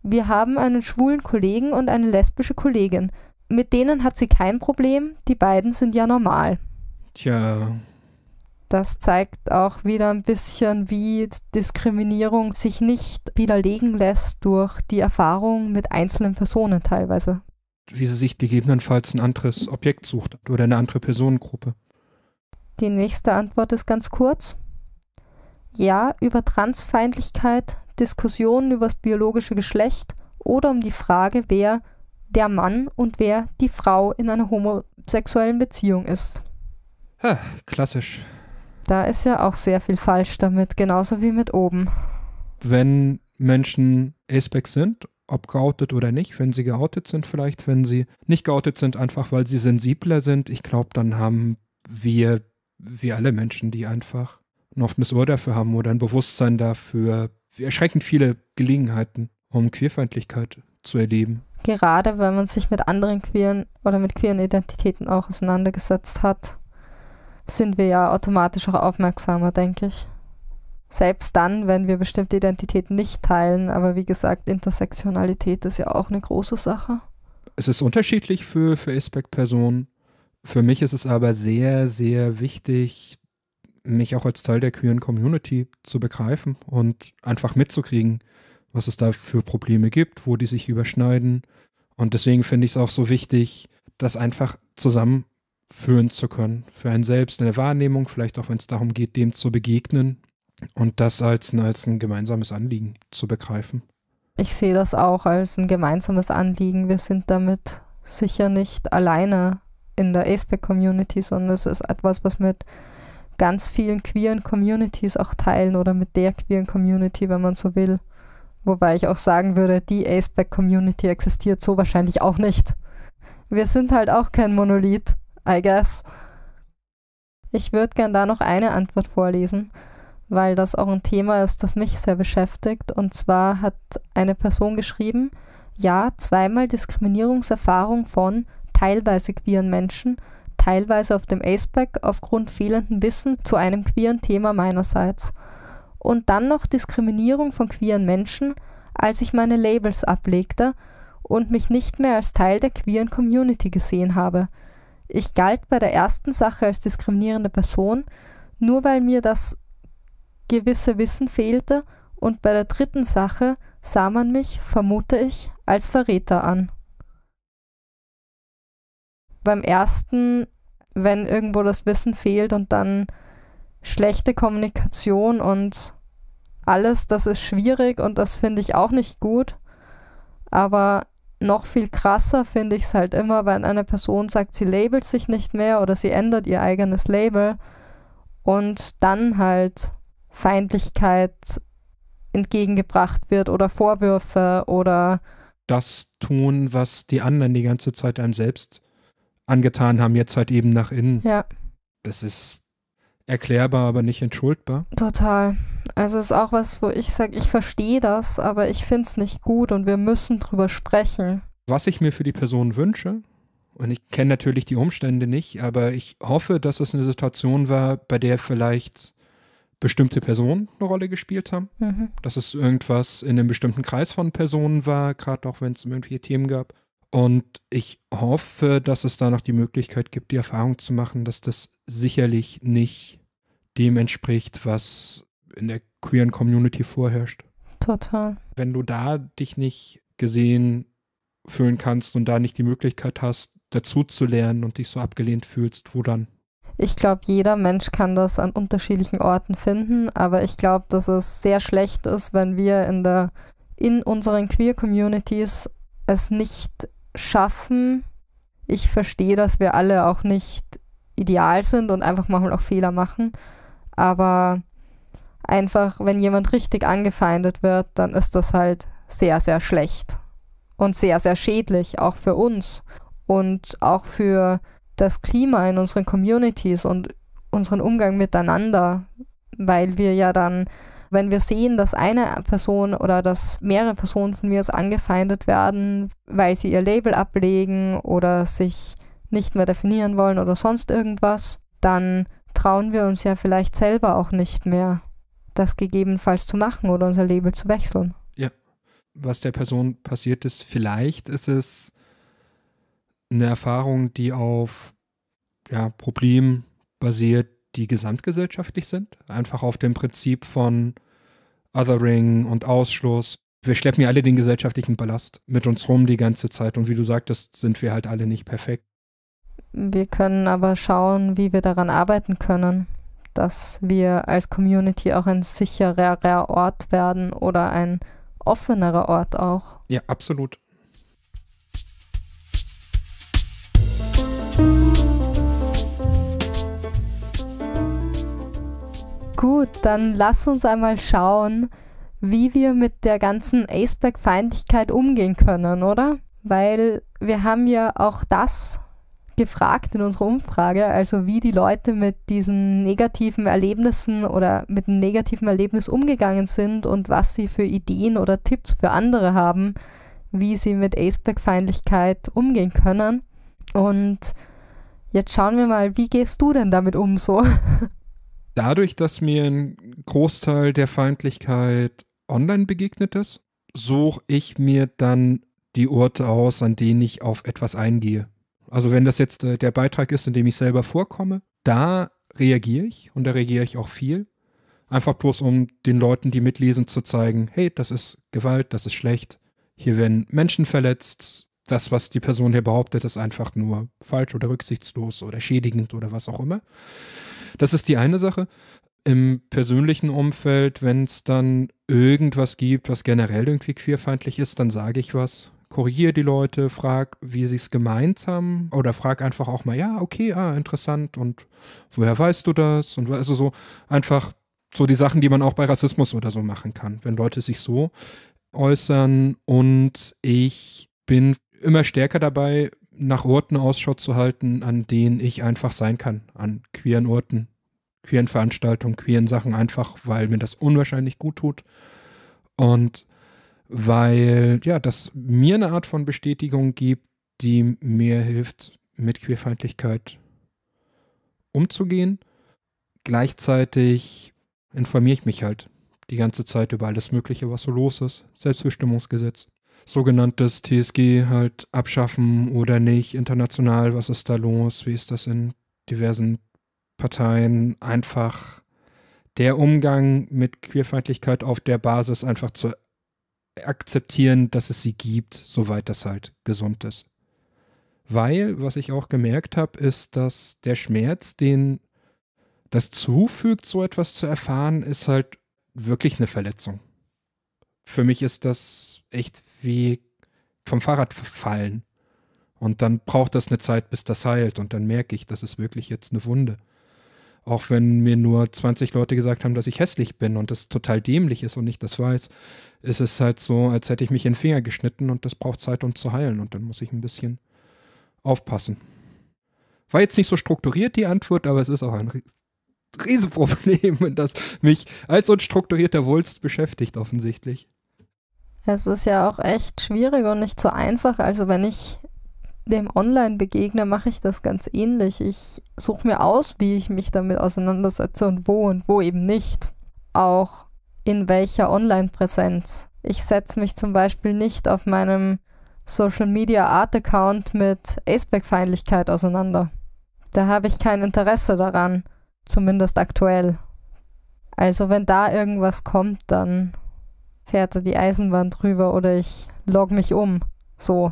Wir haben einen schwulen Kollegen und eine lesbische Kollegin. Mit denen hat sie kein Problem, die beiden sind ja normal. Tja. Das zeigt auch wieder ein bisschen, wie Diskriminierung sich nicht widerlegen lässt durch die Erfahrung mit einzelnen Personen teilweise wie sie sich gegebenenfalls ein anderes Objekt sucht oder eine andere Personengruppe. Die nächste Antwort ist ganz kurz. Ja, über Transfeindlichkeit, Diskussionen über das biologische Geschlecht oder um die Frage, wer der Mann und wer die Frau in einer homosexuellen Beziehung ist. Ha, klassisch. Da ist ja auch sehr viel falsch damit, genauso wie mit oben. Wenn Menschen Aceback sind ob geoutet oder nicht, wenn sie geoutet sind vielleicht, wenn sie nicht geoutet sind, einfach weil sie sensibler sind. Ich glaube, dann haben wir, wie alle Menschen, die einfach ein offenes Ohr dafür haben oder ein Bewusstsein dafür, erschreckend viele Gelegenheiten, um Queerfeindlichkeit zu erleben. Gerade wenn man sich mit anderen queeren oder mit queeren Identitäten auch auseinandergesetzt hat, sind wir ja automatisch auch aufmerksamer, denke ich. Selbst dann, wenn wir bestimmte Identitäten nicht teilen, aber wie gesagt, Intersektionalität ist ja auch eine große Sache. Es ist unterschiedlich für, für Aspect-Personen. Für mich ist es aber sehr, sehr wichtig, mich auch als Teil der queeren Community zu begreifen und einfach mitzukriegen, was es da für Probleme gibt, wo die sich überschneiden. Und deswegen finde ich es auch so wichtig, das einfach zusammenführen zu können. Für einen selbst in der Wahrnehmung, vielleicht auch wenn es darum geht, dem zu begegnen, und das als, als ein gemeinsames Anliegen zu begreifen. Ich sehe das auch als ein gemeinsames Anliegen. Wir sind damit sicher nicht alleine in der ASPEC-Community, sondern es ist etwas, was mit ganz vielen queeren Communities auch teilen oder mit der queeren Community, wenn man so will. Wobei ich auch sagen würde, die ASPEC-Community existiert so wahrscheinlich auch nicht. Wir sind halt auch kein Monolith, I guess. Ich würde gern da noch eine Antwort vorlesen weil das auch ein Thema ist, das mich sehr beschäftigt. Und zwar hat eine Person geschrieben, ja, zweimal Diskriminierungserfahrung von teilweise queeren Menschen, teilweise auf dem Aceback e aufgrund fehlenden Wissen zu einem queeren Thema meinerseits. Und dann noch Diskriminierung von queeren Menschen, als ich meine Labels ablegte und mich nicht mehr als Teil der queeren Community gesehen habe. Ich galt bei der ersten Sache als diskriminierende Person, nur weil mir das gewisse Wissen fehlte, und bei der dritten Sache sah man mich, vermute ich, als Verräter an. Beim ersten, wenn irgendwo das Wissen fehlt und dann schlechte Kommunikation und alles, das ist schwierig und das finde ich auch nicht gut. Aber noch viel krasser finde ich es halt immer, wenn eine Person sagt, sie labelt sich nicht mehr oder sie ändert ihr eigenes Label und dann halt Feindlichkeit entgegengebracht wird oder Vorwürfe oder das tun, was die anderen die ganze Zeit einem selbst angetan haben, jetzt halt eben nach innen. Ja. Das ist erklärbar, aber nicht entschuldbar. Total. Also ist auch was, wo ich sage, ich verstehe das, aber ich finde es nicht gut und wir müssen drüber sprechen. Was ich mir für die Person wünsche, und ich kenne natürlich die Umstände nicht, aber ich hoffe, dass es eine Situation war, bei der vielleicht bestimmte Personen eine Rolle gespielt haben. Mhm. Dass es irgendwas in einem bestimmten Kreis von Personen war, gerade auch wenn es irgendwelche Themen gab. Und ich hoffe, dass es da noch die Möglichkeit gibt, die Erfahrung zu machen, dass das sicherlich nicht dem entspricht, was in der queeren Community vorherrscht. Total. Wenn du da dich nicht gesehen fühlen kannst und da nicht die Möglichkeit hast, dazu zu lernen und dich so abgelehnt fühlst, wo dann? Ich glaube, jeder Mensch kann das an unterschiedlichen Orten finden, aber ich glaube, dass es sehr schlecht ist, wenn wir in der in unseren Queer Communities es nicht schaffen. Ich verstehe, dass wir alle auch nicht ideal sind und einfach manchmal auch Fehler machen, aber einfach, wenn jemand richtig angefeindet wird, dann ist das halt sehr, sehr schlecht und sehr, sehr schädlich, auch für uns und auch für das Klima in unseren Communities und unseren Umgang miteinander, weil wir ja dann, wenn wir sehen, dass eine Person oder dass mehrere Personen von mir angefeindet werden, weil sie ihr Label ablegen oder sich nicht mehr definieren wollen oder sonst irgendwas, dann trauen wir uns ja vielleicht selber auch nicht mehr, das gegebenenfalls zu machen oder unser Label zu wechseln. Ja, was der Person passiert ist, vielleicht ist es eine Erfahrung, die auf ja, Problemen basiert, die gesamtgesellschaftlich sind. Einfach auf dem Prinzip von Othering und Ausschluss. Wir schleppen ja alle den gesellschaftlichen Ballast mit uns rum die ganze Zeit. Und wie du sagtest, sind wir halt alle nicht perfekt. Wir können aber schauen, wie wir daran arbeiten können, dass wir als Community auch ein sichererer Ort werden oder ein offenerer Ort auch. Ja, absolut. Gut, dann lass uns einmal schauen, wie wir mit der ganzen Aceback-Feindlichkeit umgehen können, oder? Weil wir haben ja auch das gefragt in unserer Umfrage, also wie die Leute mit diesen negativen Erlebnissen oder mit einem negativen Erlebnis umgegangen sind und was sie für Ideen oder Tipps für andere haben, wie sie mit Aceback-Feindlichkeit umgehen können. Und Jetzt schauen wir mal, wie gehst du denn damit um so? Dadurch, dass mir ein Großteil der Feindlichkeit online begegnet ist, suche ich mir dann die Orte aus, an denen ich auf etwas eingehe. Also wenn das jetzt äh, der Beitrag ist, in dem ich selber vorkomme, da reagiere ich und da reagiere ich auch viel. Einfach bloß, um den Leuten, die mitlesen, zu zeigen, hey, das ist Gewalt, das ist schlecht. Hier werden Menschen verletzt, das, was die Person hier behauptet, ist einfach nur falsch oder rücksichtslos oder schädigend oder was auch immer. Das ist die eine Sache. Im persönlichen Umfeld, wenn es dann irgendwas gibt, was generell irgendwie queerfeindlich ist, dann sage ich was korrigiere die Leute, frag, wie sie es gemeint haben oder frag einfach auch mal, ja, okay, ah, interessant und woher weißt du das? Und also so einfach so die Sachen, die man auch bei Rassismus oder so machen kann, wenn Leute sich so äußern und ich bin immer stärker dabei, nach Orten Ausschau zu halten, an denen ich einfach sein kann, an queeren Orten, queeren Veranstaltungen, queeren Sachen, einfach weil mir das unwahrscheinlich gut tut und weil ja, das mir eine Art von Bestätigung gibt, die mir hilft, mit Queerfeindlichkeit umzugehen. Gleichzeitig informiere ich mich halt die ganze Zeit über alles Mögliche, was so los ist. Selbstbestimmungsgesetz, sogenanntes TSG halt abschaffen oder nicht, international, was ist da los, wie ist das in diversen Parteien, einfach der Umgang mit Queerfeindlichkeit auf der Basis einfach zu akzeptieren, dass es sie gibt, soweit das halt gesund ist. Weil, was ich auch gemerkt habe, ist, dass der Schmerz, den das zufügt, so etwas zu erfahren, ist halt wirklich eine Verletzung für mich ist das echt wie vom Fahrrad fallen. Und dann braucht das eine Zeit, bis das heilt. Und dann merke ich, das ist wirklich jetzt eine Wunde. Auch wenn mir nur 20 Leute gesagt haben, dass ich hässlich bin und das total dämlich ist und ich das weiß, ist es halt so, als hätte ich mich in den Finger geschnitten und das braucht Zeit, um zu heilen. Und dann muss ich ein bisschen aufpassen. War jetzt nicht so strukturiert die Antwort, aber es ist auch ein Riesenproblem, das mich als unstrukturierter Wulst beschäftigt, offensichtlich. Es ist ja auch echt schwierig und nicht so einfach. Also wenn ich dem Online begegne, mache ich das ganz ähnlich. Ich suche mir aus, wie ich mich damit auseinandersetze und wo und wo eben nicht. Auch in welcher Online-Präsenz. Ich setze mich zum Beispiel nicht auf meinem Social Media Art Account mit Aceback-Feindlichkeit auseinander. Da habe ich kein Interesse daran, zumindest aktuell. Also wenn da irgendwas kommt, dann fährt da die Eisenbahn drüber oder ich log mich um. So.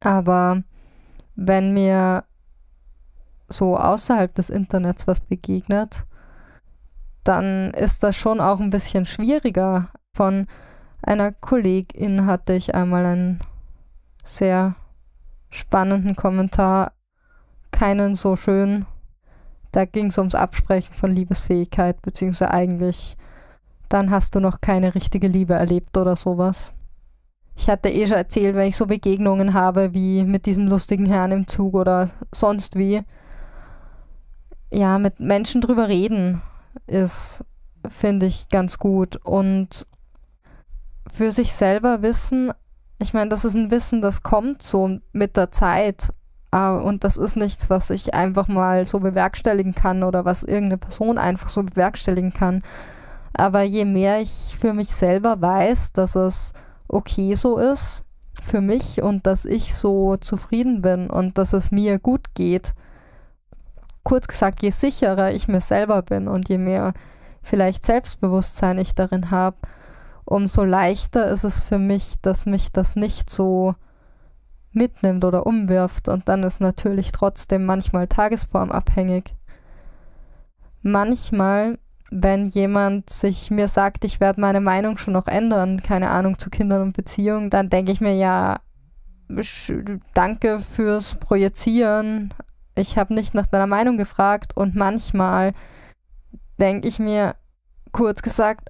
Aber wenn mir so außerhalb des Internets was begegnet, dann ist das schon auch ein bisschen schwieriger. Von einer Kollegin hatte ich einmal einen sehr spannenden Kommentar, keinen so schön. Da ging es ums Absprechen von Liebesfähigkeit, beziehungsweise eigentlich dann hast du noch keine richtige Liebe erlebt oder sowas. Ich hatte eh schon erzählt, wenn ich so Begegnungen habe wie mit diesem lustigen Herrn im Zug oder sonst wie. Ja, mit Menschen drüber reden ist, finde ich, ganz gut. Und für sich selber wissen, ich meine, das ist ein Wissen, das kommt so mit der Zeit. Äh, und das ist nichts, was ich einfach mal so bewerkstelligen kann oder was irgendeine Person einfach so bewerkstelligen kann aber je mehr ich für mich selber weiß, dass es okay so ist für mich und dass ich so zufrieden bin und dass es mir gut geht, kurz gesagt, je sicherer ich mir selber bin und je mehr vielleicht Selbstbewusstsein ich darin habe, umso leichter ist es für mich, dass mich das nicht so mitnimmt oder umwirft und dann ist natürlich trotzdem manchmal tagesformabhängig. Manchmal wenn jemand sich mir sagt, ich werde meine Meinung schon noch ändern, keine Ahnung zu Kindern und Beziehungen, dann denke ich mir ja, danke fürs Projizieren. Ich habe nicht nach deiner Meinung gefragt und manchmal denke ich mir, kurz gesagt,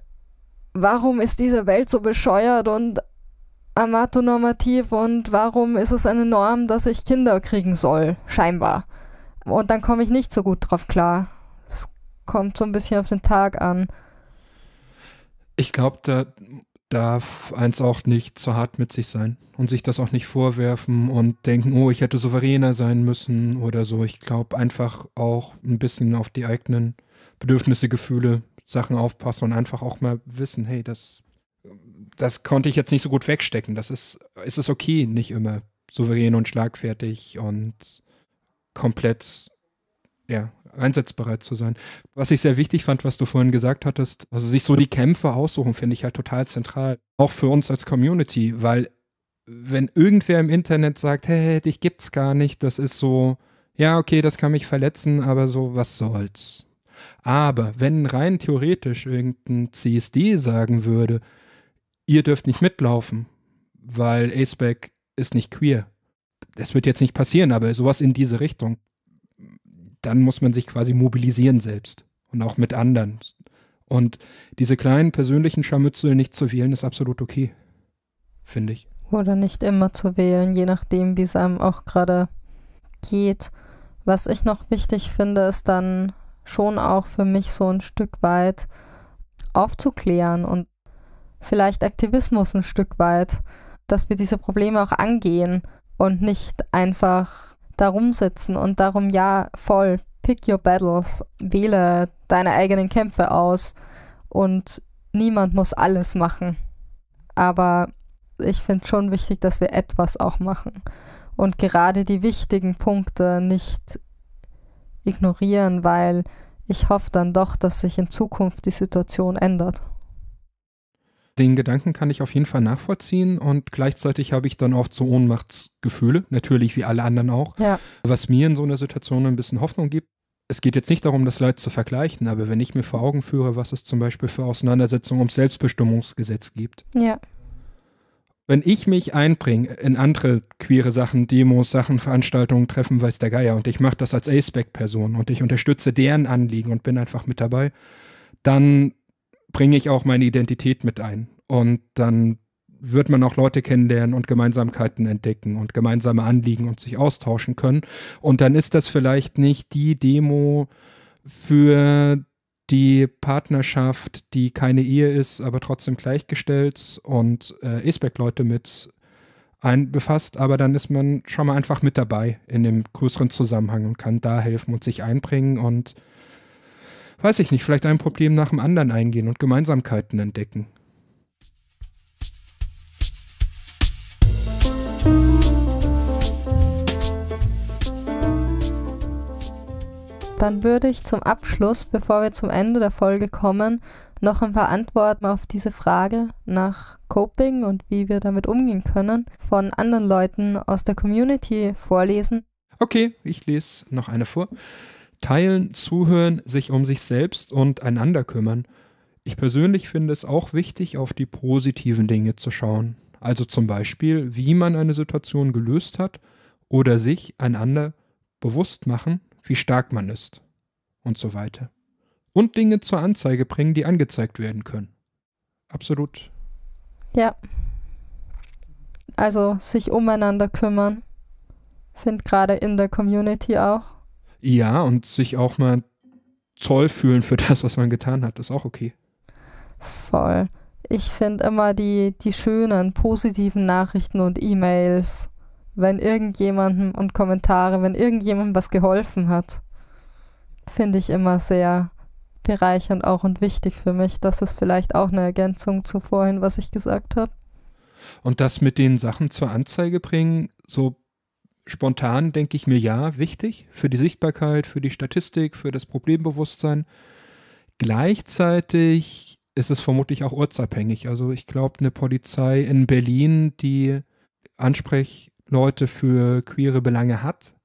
warum ist diese Welt so bescheuert und amatonormativ und warum ist es eine Norm, dass ich Kinder kriegen soll, scheinbar. Und dann komme ich nicht so gut drauf klar kommt so ein bisschen auf den Tag an. Ich glaube, da darf eins auch nicht zu hart mit sich sein und sich das auch nicht vorwerfen und denken, oh, ich hätte souveräner sein müssen oder so. Ich glaube, einfach auch ein bisschen auf die eigenen Bedürfnisse, Gefühle, Sachen aufpassen und einfach auch mal wissen, hey, das, das konnte ich jetzt nicht so gut wegstecken. Das ist, ist es okay, nicht immer souverän und schlagfertig und komplett, ja, einsatzbereit zu sein. Was ich sehr wichtig fand, was du vorhin gesagt hattest, also sich so die Kämpfe aussuchen, finde ich halt total zentral. Auch für uns als Community, weil wenn irgendwer im Internet sagt, hey, dich gibt's gar nicht, das ist so, ja, okay, das kann mich verletzen, aber so, was soll's. Aber wenn rein theoretisch irgendein CSD sagen würde, ihr dürft nicht mitlaufen, weil aceback e ist nicht queer. Das wird jetzt nicht passieren, aber sowas in diese Richtung dann muss man sich quasi mobilisieren selbst und auch mit anderen. Und diese kleinen persönlichen Scharmützel nicht zu wählen, ist absolut okay, finde ich. Oder nicht immer zu wählen, je nachdem, wie es einem auch gerade geht. Was ich noch wichtig finde, ist dann schon auch für mich so ein Stück weit aufzuklären und vielleicht Aktivismus ein Stück weit, dass wir diese Probleme auch angehen und nicht einfach darum sitzen und darum ja voll, pick your battles, wähle deine eigenen Kämpfe aus und niemand muss alles machen. Aber ich finde schon wichtig, dass wir etwas auch machen und gerade die wichtigen Punkte nicht ignorieren, weil ich hoffe dann doch, dass sich in Zukunft die Situation ändert. Den Gedanken kann ich auf jeden Fall nachvollziehen und gleichzeitig habe ich dann oft so Ohnmachtsgefühle, natürlich wie alle anderen auch, ja. was mir in so einer Situation ein bisschen Hoffnung gibt. Es geht jetzt nicht darum, das Leid zu vergleichen, aber wenn ich mir vor Augen führe, was es zum Beispiel für Auseinandersetzungen ums Selbstbestimmungsgesetz gibt. Ja. Wenn ich mich einbringe in andere queere Sachen, Demos, Sachen, Veranstaltungen, Treffen, weiß der Geier, und ich mache das als aceback person und ich unterstütze deren Anliegen und bin einfach mit dabei, dann bringe ich auch meine Identität mit ein. Und dann wird man auch Leute kennenlernen und Gemeinsamkeiten entdecken und gemeinsame Anliegen und sich austauschen können. Und dann ist das vielleicht nicht die Demo für die Partnerschaft, die keine Ehe ist, aber trotzdem gleichgestellt und äh, E-Spec-Leute mit einbefasst, aber dann ist man schon mal einfach mit dabei in dem größeren Zusammenhang und kann da helfen und sich einbringen und weiß ich nicht, vielleicht ein Problem nach dem anderen eingehen und Gemeinsamkeiten entdecken. Dann würde ich zum Abschluss, bevor wir zum Ende der Folge kommen, noch ein paar Antworten auf diese Frage nach Coping und wie wir damit umgehen können von anderen Leuten aus der Community vorlesen. Okay, ich lese noch eine vor. Teilen, zuhören, sich um sich selbst und einander kümmern. Ich persönlich finde es auch wichtig, auf die positiven Dinge zu schauen. Also zum Beispiel, wie man eine Situation gelöst hat oder sich einander bewusst machen, wie stark man ist und so weiter. Und Dinge zur Anzeige bringen, die angezeigt werden können. Absolut. Ja. Also sich umeinander kümmern. Finde gerade in der Community auch ja, und sich auch mal toll fühlen für das, was man getan hat, ist auch okay. Voll. Ich finde immer die, die schönen, positiven Nachrichten und E-Mails, wenn irgendjemandem und Kommentare, wenn irgendjemandem was geholfen hat, finde ich immer sehr bereichernd auch und wichtig für mich. Das ist vielleicht auch eine Ergänzung zu vorhin, was ich gesagt habe. Und das mit den Sachen zur Anzeige bringen, so spontan denke ich mir, ja, wichtig für die Sichtbarkeit, für die Statistik, für das Problembewusstsein. Gleichzeitig ist es vermutlich auch ortsabhängig. Also ich glaube, eine Polizei in Berlin, die Ansprechleute für queere Belange hat,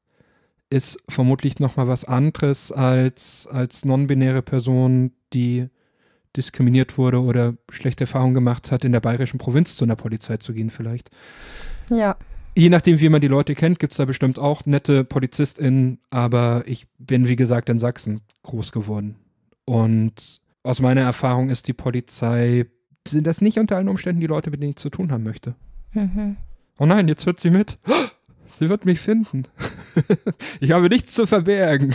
ist vermutlich nochmal was anderes als, als non-binäre Person, die diskriminiert wurde oder schlechte Erfahrungen gemacht hat, in der bayerischen Provinz zu einer Polizei zu gehen vielleicht. Ja je nachdem, wie man die Leute kennt, gibt es da bestimmt auch nette PolizistInnen, aber ich bin, wie gesagt, in Sachsen groß geworden. Und aus meiner Erfahrung ist die Polizei, sind das nicht unter allen Umständen die Leute, mit denen ich zu tun haben möchte. Mhm. Oh nein, jetzt hört sie mit. Sie wird mich finden. ich habe nichts zu verbergen.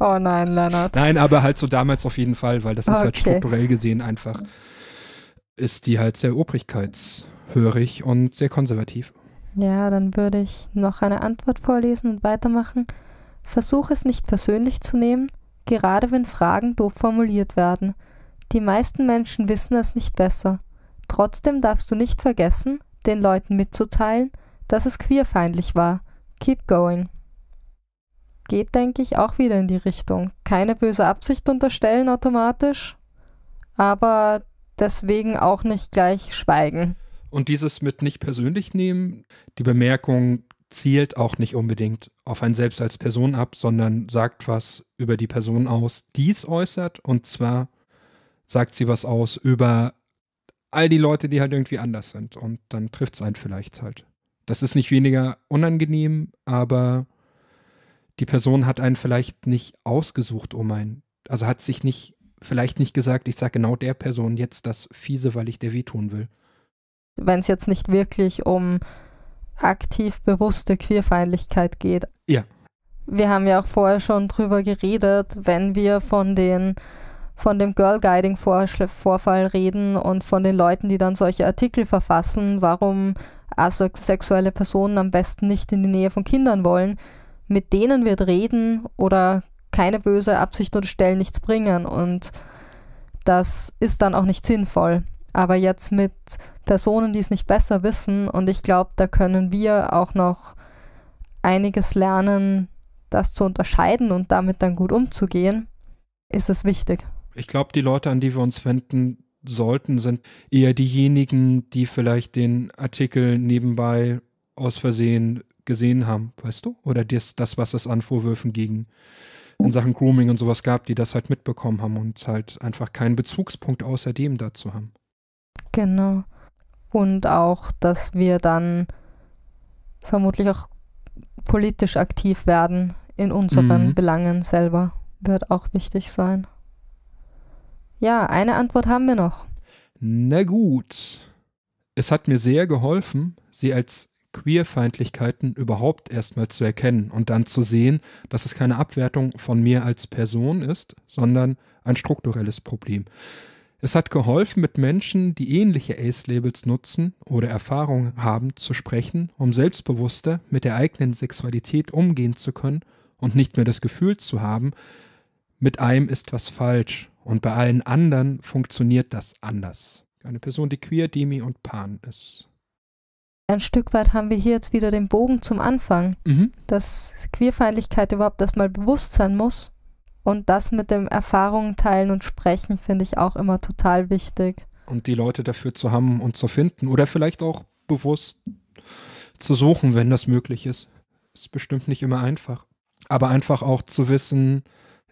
Oh nein, Leonard. Nein, aber halt so damals auf jeden Fall, weil das ist halt okay. halt strukturell gesehen einfach, ist die halt sehr obrigkeitshörig und sehr konservativ. Ja, dann würde ich noch eine Antwort vorlesen und weitermachen. Versuch es nicht persönlich zu nehmen, gerade wenn Fragen doof formuliert werden. Die meisten Menschen wissen es nicht besser. Trotzdem darfst du nicht vergessen, den Leuten mitzuteilen, dass es queerfeindlich war. Keep going. Geht, denke ich, auch wieder in die Richtung. Keine böse Absicht unterstellen automatisch, aber deswegen auch nicht gleich schweigen. Und dieses mit nicht persönlich nehmen, die Bemerkung zielt auch nicht unbedingt auf einen selbst als Person ab, sondern sagt was über die Person aus, die es äußert. Und zwar sagt sie was aus über all die Leute, die halt irgendwie anders sind. Und dann trifft es einen vielleicht halt. Das ist nicht weniger unangenehm, aber die Person hat einen vielleicht nicht ausgesucht, um einen. also hat sich nicht, vielleicht nicht gesagt, ich sage genau der Person jetzt das Fiese, weil ich der wehtun will wenn es jetzt nicht wirklich um aktiv bewusste Queerfeindlichkeit geht. Ja. Wir haben ja auch vorher schon drüber geredet, wenn wir von den von dem Girl Guiding Vorfall reden und von den Leuten, die dann solche Artikel verfassen, warum asexuelle Personen am besten nicht in die Nähe von Kindern wollen, mit denen wird reden oder keine böse Absicht und Stellen nichts bringen und das ist dann auch nicht sinnvoll aber jetzt mit Personen, die es nicht besser wissen. Und ich glaube, da können wir auch noch einiges lernen, das zu unterscheiden und damit dann gut umzugehen, ist es wichtig. Ich glaube, die Leute, an die wir uns wenden sollten, sind eher diejenigen, die vielleicht den Artikel nebenbei aus Versehen gesehen haben, weißt du? Oder das, das was es an Vorwürfen gegen in Sachen Grooming und sowas gab, die das halt mitbekommen haben und halt einfach keinen Bezugspunkt außerdem dazu haben. Genau. Und auch, dass wir dann vermutlich auch politisch aktiv werden in unseren mhm. Belangen selber, wird auch wichtig sein. Ja, eine Antwort haben wir noch. Na gut. Es hat mir sehr geholfen, sie als Queerfeindlichkeiten überhaupt erstmal zu erkennen und dann zu sehen, dass es keine Abwertung von mir als Person ist, sondern ein strukturelles Problem. Es hat geholfen, mit Menschen, die ähnliche Ace-Labels nutzen oder Erfahrungen haben, zu sprechen, um selbstbewusster mit der eigenen Sexualität umgehen zu können und nicht mehr das Gefühl zu haben, mit einem ist was falsch und bei allen anderen funktioniert das anders. Eine Person, die queer, demi und pan ist. Ein Stück weit haben wir hier jetzt wieder den Bogen zum Anfang, mhm. dass Queerfeindlichkeit überhaupt erstmal bewusst sein muss und das mit dem Erfahrungen teilen und sprechen finde ich auch immer total wichtig. Und die Leute dafür zu haben und zu finden oder vielleicht auch bewusst zu suchen, wenn das möglich ist. Ist bestimmt nicht immer einfach. Aber einfach auch zu wissen,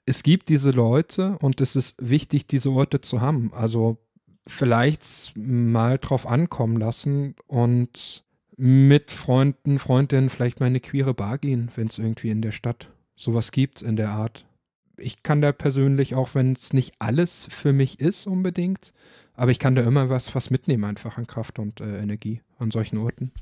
es gibt diese Leute und es ist wichtig, diese Orte zu haben. Also vielleicht mal drauf ankommen lassen und mit Freunden, Freundinnen vielleicht mal in eine queere Bar gehen, wenn es irgendwie in der Stadt sowas gibt in der Art ich kann da persönlich, auch wenn es nicht alles für mich ist unbedingt, aber ich kann da immer was, was mitnehmen, einfach an Kraft und äh, Energie an solchen Orten.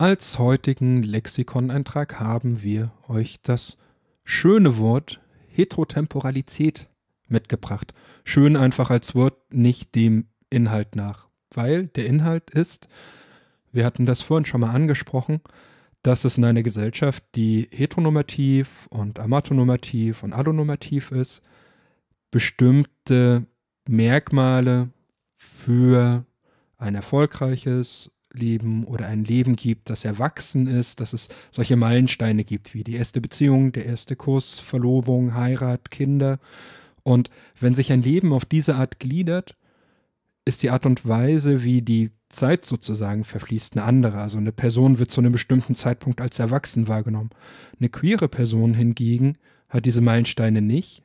Als heutigen Lexikoneintrag haben wir euch das schöne Wort Heterotemporalität mitgebracht. Schön einfach als Wort, nicht dem Inhalt nach, weil der Inhalt ist, wir hatten das vorhin schon mal angesprochen, dass es in einer Gesellschaft, die heteronormativ und amatonormativ und allonormativ ist, bestimmte Merkmale für ein erfolgreiches Leben oder ein Leben gibt, das erwachsen ist, dass es solche Meilensteine gibt wie die erste Beziehung, der erste Kuss, Verlobung, Heirat, Kinder. Und wenn sich ein Leben auf diese Art gliedert, ist die Art und Weise, wie die Zeit sozusagen verfließt, eine andere. Also eine Person wird zu einem bestimmten Zeitpunkt als erwachsen wahrgenommen. Eine queere Person hingegen hat diese Meilensteine nicht,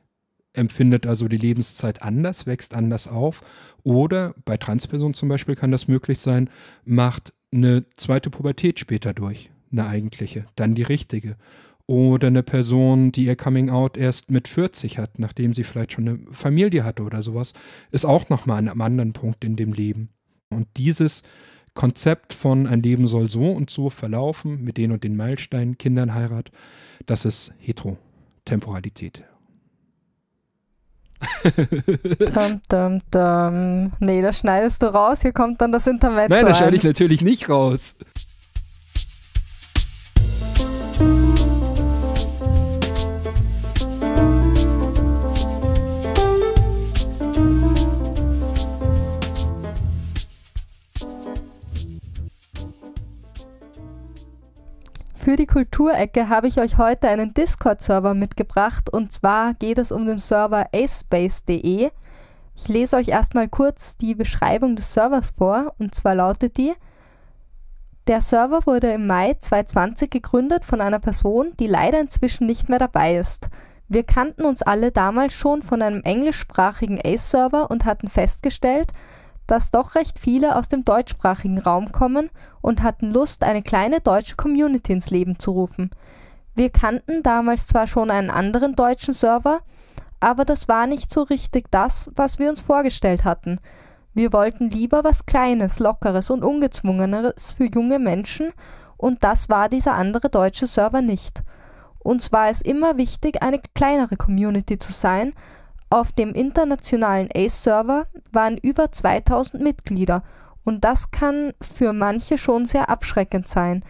empfindet also die Lebenszeit anders, wächst anders auf. Oder bei Transpersonen zum Beispiel kann das möglich sein, macht eine zweite Pubertät später durch, eine eigentliche, dann die richtige. Oder eine Person, die ihr Coming Out erst mit 40 hat, nachdem sie vielleicht schon eine Familie hatte oder sowas, ist auch nochmal an einem anderen Punkt in dem Leben. Und dieses Konzept von ein Leben soll so und so verlaufen, mit den und den Meilensteinen, Kindern, Heirat, das ist Heterotemporalität dum, dum, dum. Nee, das schneidest du raus, hier kommt dann das Intermezzo. Nein, das schneide ich natürlich nicht raus. Für die Kulturecke habe ich euch heute einen Discord-Server mitgebracht und zwar geht es um den Server acespace.de. Ich lese euch erstmal kurz die Beschreibung des Servers vor und zwar lautet die: Der Server wurde im Mai 2020 gegründet von einer Person, die leider inzwischen nicht mehr dabei ist. Wir kannten uns alle damals schon von einem englischsprachigen Ace-Server und hatten festgestellt, dass doch recht viele aus dem deutschsprachigen Raum kommen und hatten Lust, eine kleine deutsche Community ins Leben zu rufen. Wir kannten damals zwar schon einen anderen deutschen Server, aber das war nicht so richtig das, was wir uns vorgestellt hatten. Wir wollten lieber was Kleines, Lockeres und Ungezwungeneres für junge Menschen und das war dieser andere deutsche Server nicht. Uns war es immer wichtig, eine kleinere Community zu sein, auf dem internationalen ACE-Server waren über 2000 Mitglieder und das kann für manche schon sehr abschreckend sein.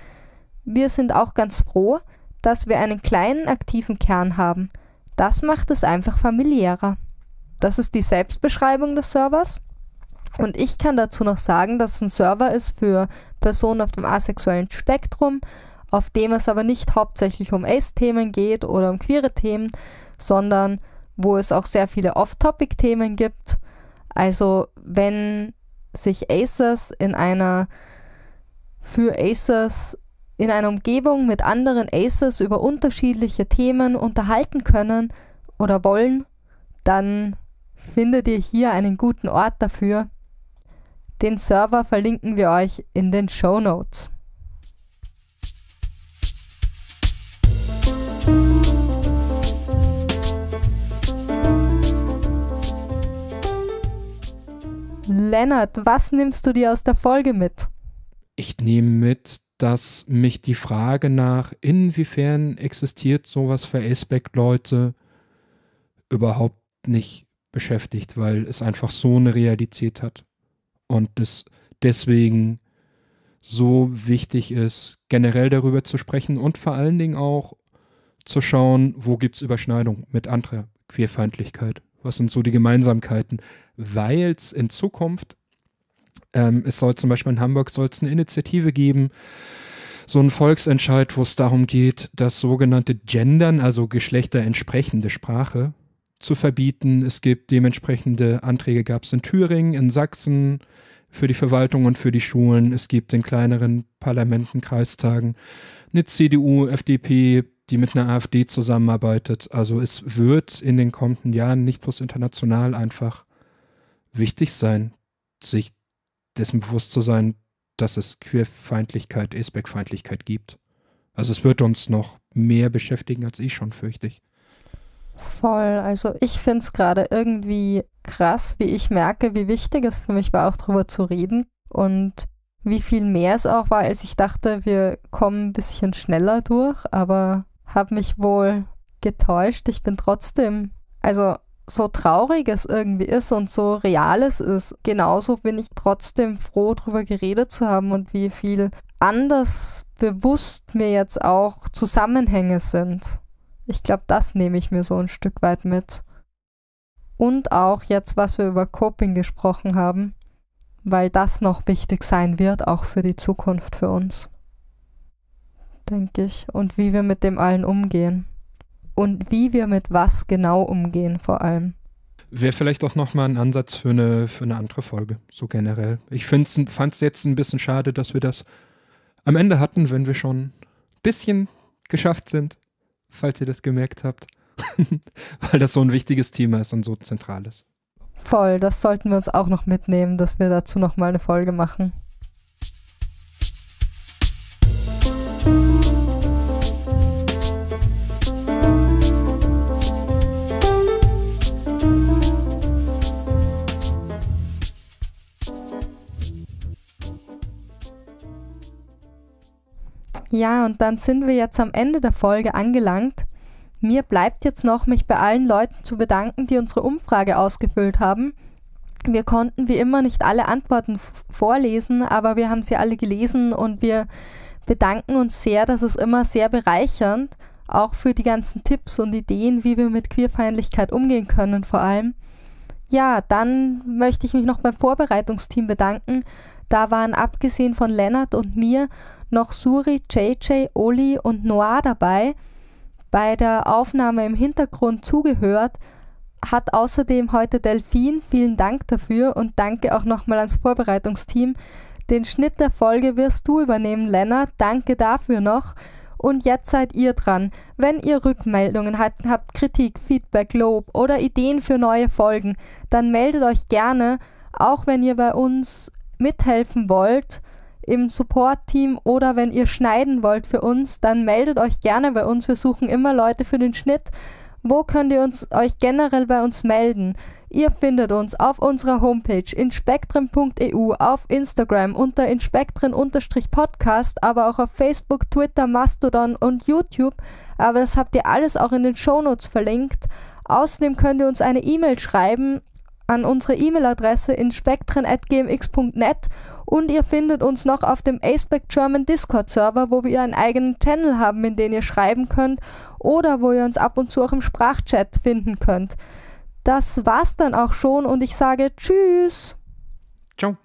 Wir sind auch ganz froh, dass wir einen kleinen aktiven Kern haben. Das macht es einfach familiärer. Das ist die Selbstbeschreibung des Servers. Und ich kann dazu noch sagen, dass es ein Server ist für Personen auf dem asexuellen Spektrum, auf dem es aber nicht hauptsächlich um Ace-Themen geht oder um queere Themen, sondern wo es auch sehr viele Off-Topic-Themen gibt. Also wenn sich Aces in einer für Aces in einer Umgebung mit anderen Aces über unterschiedliche Themen unterhalten können oder wollen, dann findet ihr hier einen guten Ort dafür. Den Server verlinken wir euch in den Show Notes. Lennart, was nimmst du dir aus der Folge mit? Ich nehme mit, dass mich die Frage nach, inwiefern existiert sowas für Aceback-Leute, überhaupt nicht beschäftigt, weil es einfach so eine Realität hat und es deswegen so wichtig ist, generell darüber zu sprechen und vor allen Dingen auch zu schauen, wo gibt es Überschneidung mit anderer Queerfeindlichkeit. Was sind so die Gemeinsamkeiten? Weil es in Zukunft, ähm, es soll zum Beispiel in Hamburg soll es eine Initiative geben, so einen Volksentscheid, wo es darum geht, das sogenannte Gendern, also geschlechterentsprechende Sprache, zu verbieten. Es gibt dementsprechende Anträge, gab es in Thüringen, in Sachsen für die Verwaltung und für die Schulen. Es gibt in kleineren Parlamenten, Kreistagen eine CDU, FDP, die mit einer AfD zusammenarbeitet. Also es wird in den kommenden Jahren nicht bloß international einfach wichtig sein, sich dessen bewusst zu sein, dass es Queerfeindlichkeit, aceback gibt. Also es wird uns noch mehr beschäftigen als ich schon, fürchte Voll, also ich finde es gerade irgendwie krass, wie ich merke, wie wichtig es für mich war, auch darüber zu reden und wie viel mehr es auch war, als ich dachte, wir kommen ein bisschen schneller durch, aber habe mich wohl getäuscht. Ich bin trotzdem, also so traurig es irgendwie ist und so real es ist, genauso bin ich trotzdem froh, darüber geredet zu haben und wie viel anders bewusst mir jetzt auch Zusammenhänge sind. Ich glaube, das nehme ich mir so ein Stück weit mit. Und auch jetzt, was wir über Coping gesprochen haben, weil das noch wichtig sein wird, auch für die Zukunft für uns denke ich, und wie wir mit dem allen umgehen. Und wie wir mit was genau umgehen vor allem. Wäre vielleicht auch nochmal ein Ansatz für eine, für eine andere Folge, so generell. Ich fand es jetzt ein bisschen schade, dass wir das am Ende hatten, wenn wir schon ein bisschen geschafft sind, falls ihr das gemerkt habt, weil das so ein wichtiges Thema ist und so zentral ist. Voll, das sollten wir uns auch noch mitnehmen, dass wir dazu nochmal eine Folge machen. Ja, und dann sind wir jetzt am Ende der Folge angelangt. Mir bleibt jetzt noch, mich bei allen Leuten zu bedanken, die unsere Umfrage ausgefüllt haben. Wir konnten wie immer nicht alle Antworten vorlesen, aber wir haben sie alle gelesen und wir bedanken uns sehr. Das ist immer sehr bereichernd, auch für die ganzen Tipps und Ideen, wie wir mit Queerfeindlichkeit umgehen können vor allem. Ja, dann möchte ich mich noch beim Vorbereitungsteam bedanken, da waren abgesehen von Lennart und mir noch Suri, JJ, Oli und Noah dabei. Bei der Aufnahme im Hintergrund zugehört hat außerdem heute Delfin, vielen Dank dafür und danke auch nochmal ans Vorbereitungsteam. Den Schnitt der Folge wirst du übernehmen, Lennart, danke dafür noch. Und jetzt seid ihr dran. Wenn ihr Rückmeldungen habt, habt Kritik, Feedback, Lob oder Ideen für neue Folgen, dann meldet euch gerne, auch wenn ihr bei uns mithelfen wollt im Support-Team oder wenn ihr schneiden wollt für uns, dann meldet euch gerne bei uns. Wir suchen immer Leute für den Schnitt. Wo könnt ihr uns, euch generell bei uns melden? Ihr findet uns auf unserer Homepage inspektren.eu, auf Instagram unter inspektren-podcast, aber auch auf Facebook, Twitter, Mastodon und YouTube. Aber das habt ihr alles auch in den Shownotes verlinkt. Außerdem könnt ihr uns eine E-Mail schreiben an unsere E-Mail-Adresse in spektren.gmx.net und ihr findet uns noch auf dem Aceback German Discord Server, wo wir einen eigenen Channel haben, in den ihr schreiben könnt oder wo ihr uns ab und zu auch im Sprachchat finden könnt. Das war's dann auch schon und ich sage Tschüss! Ciao!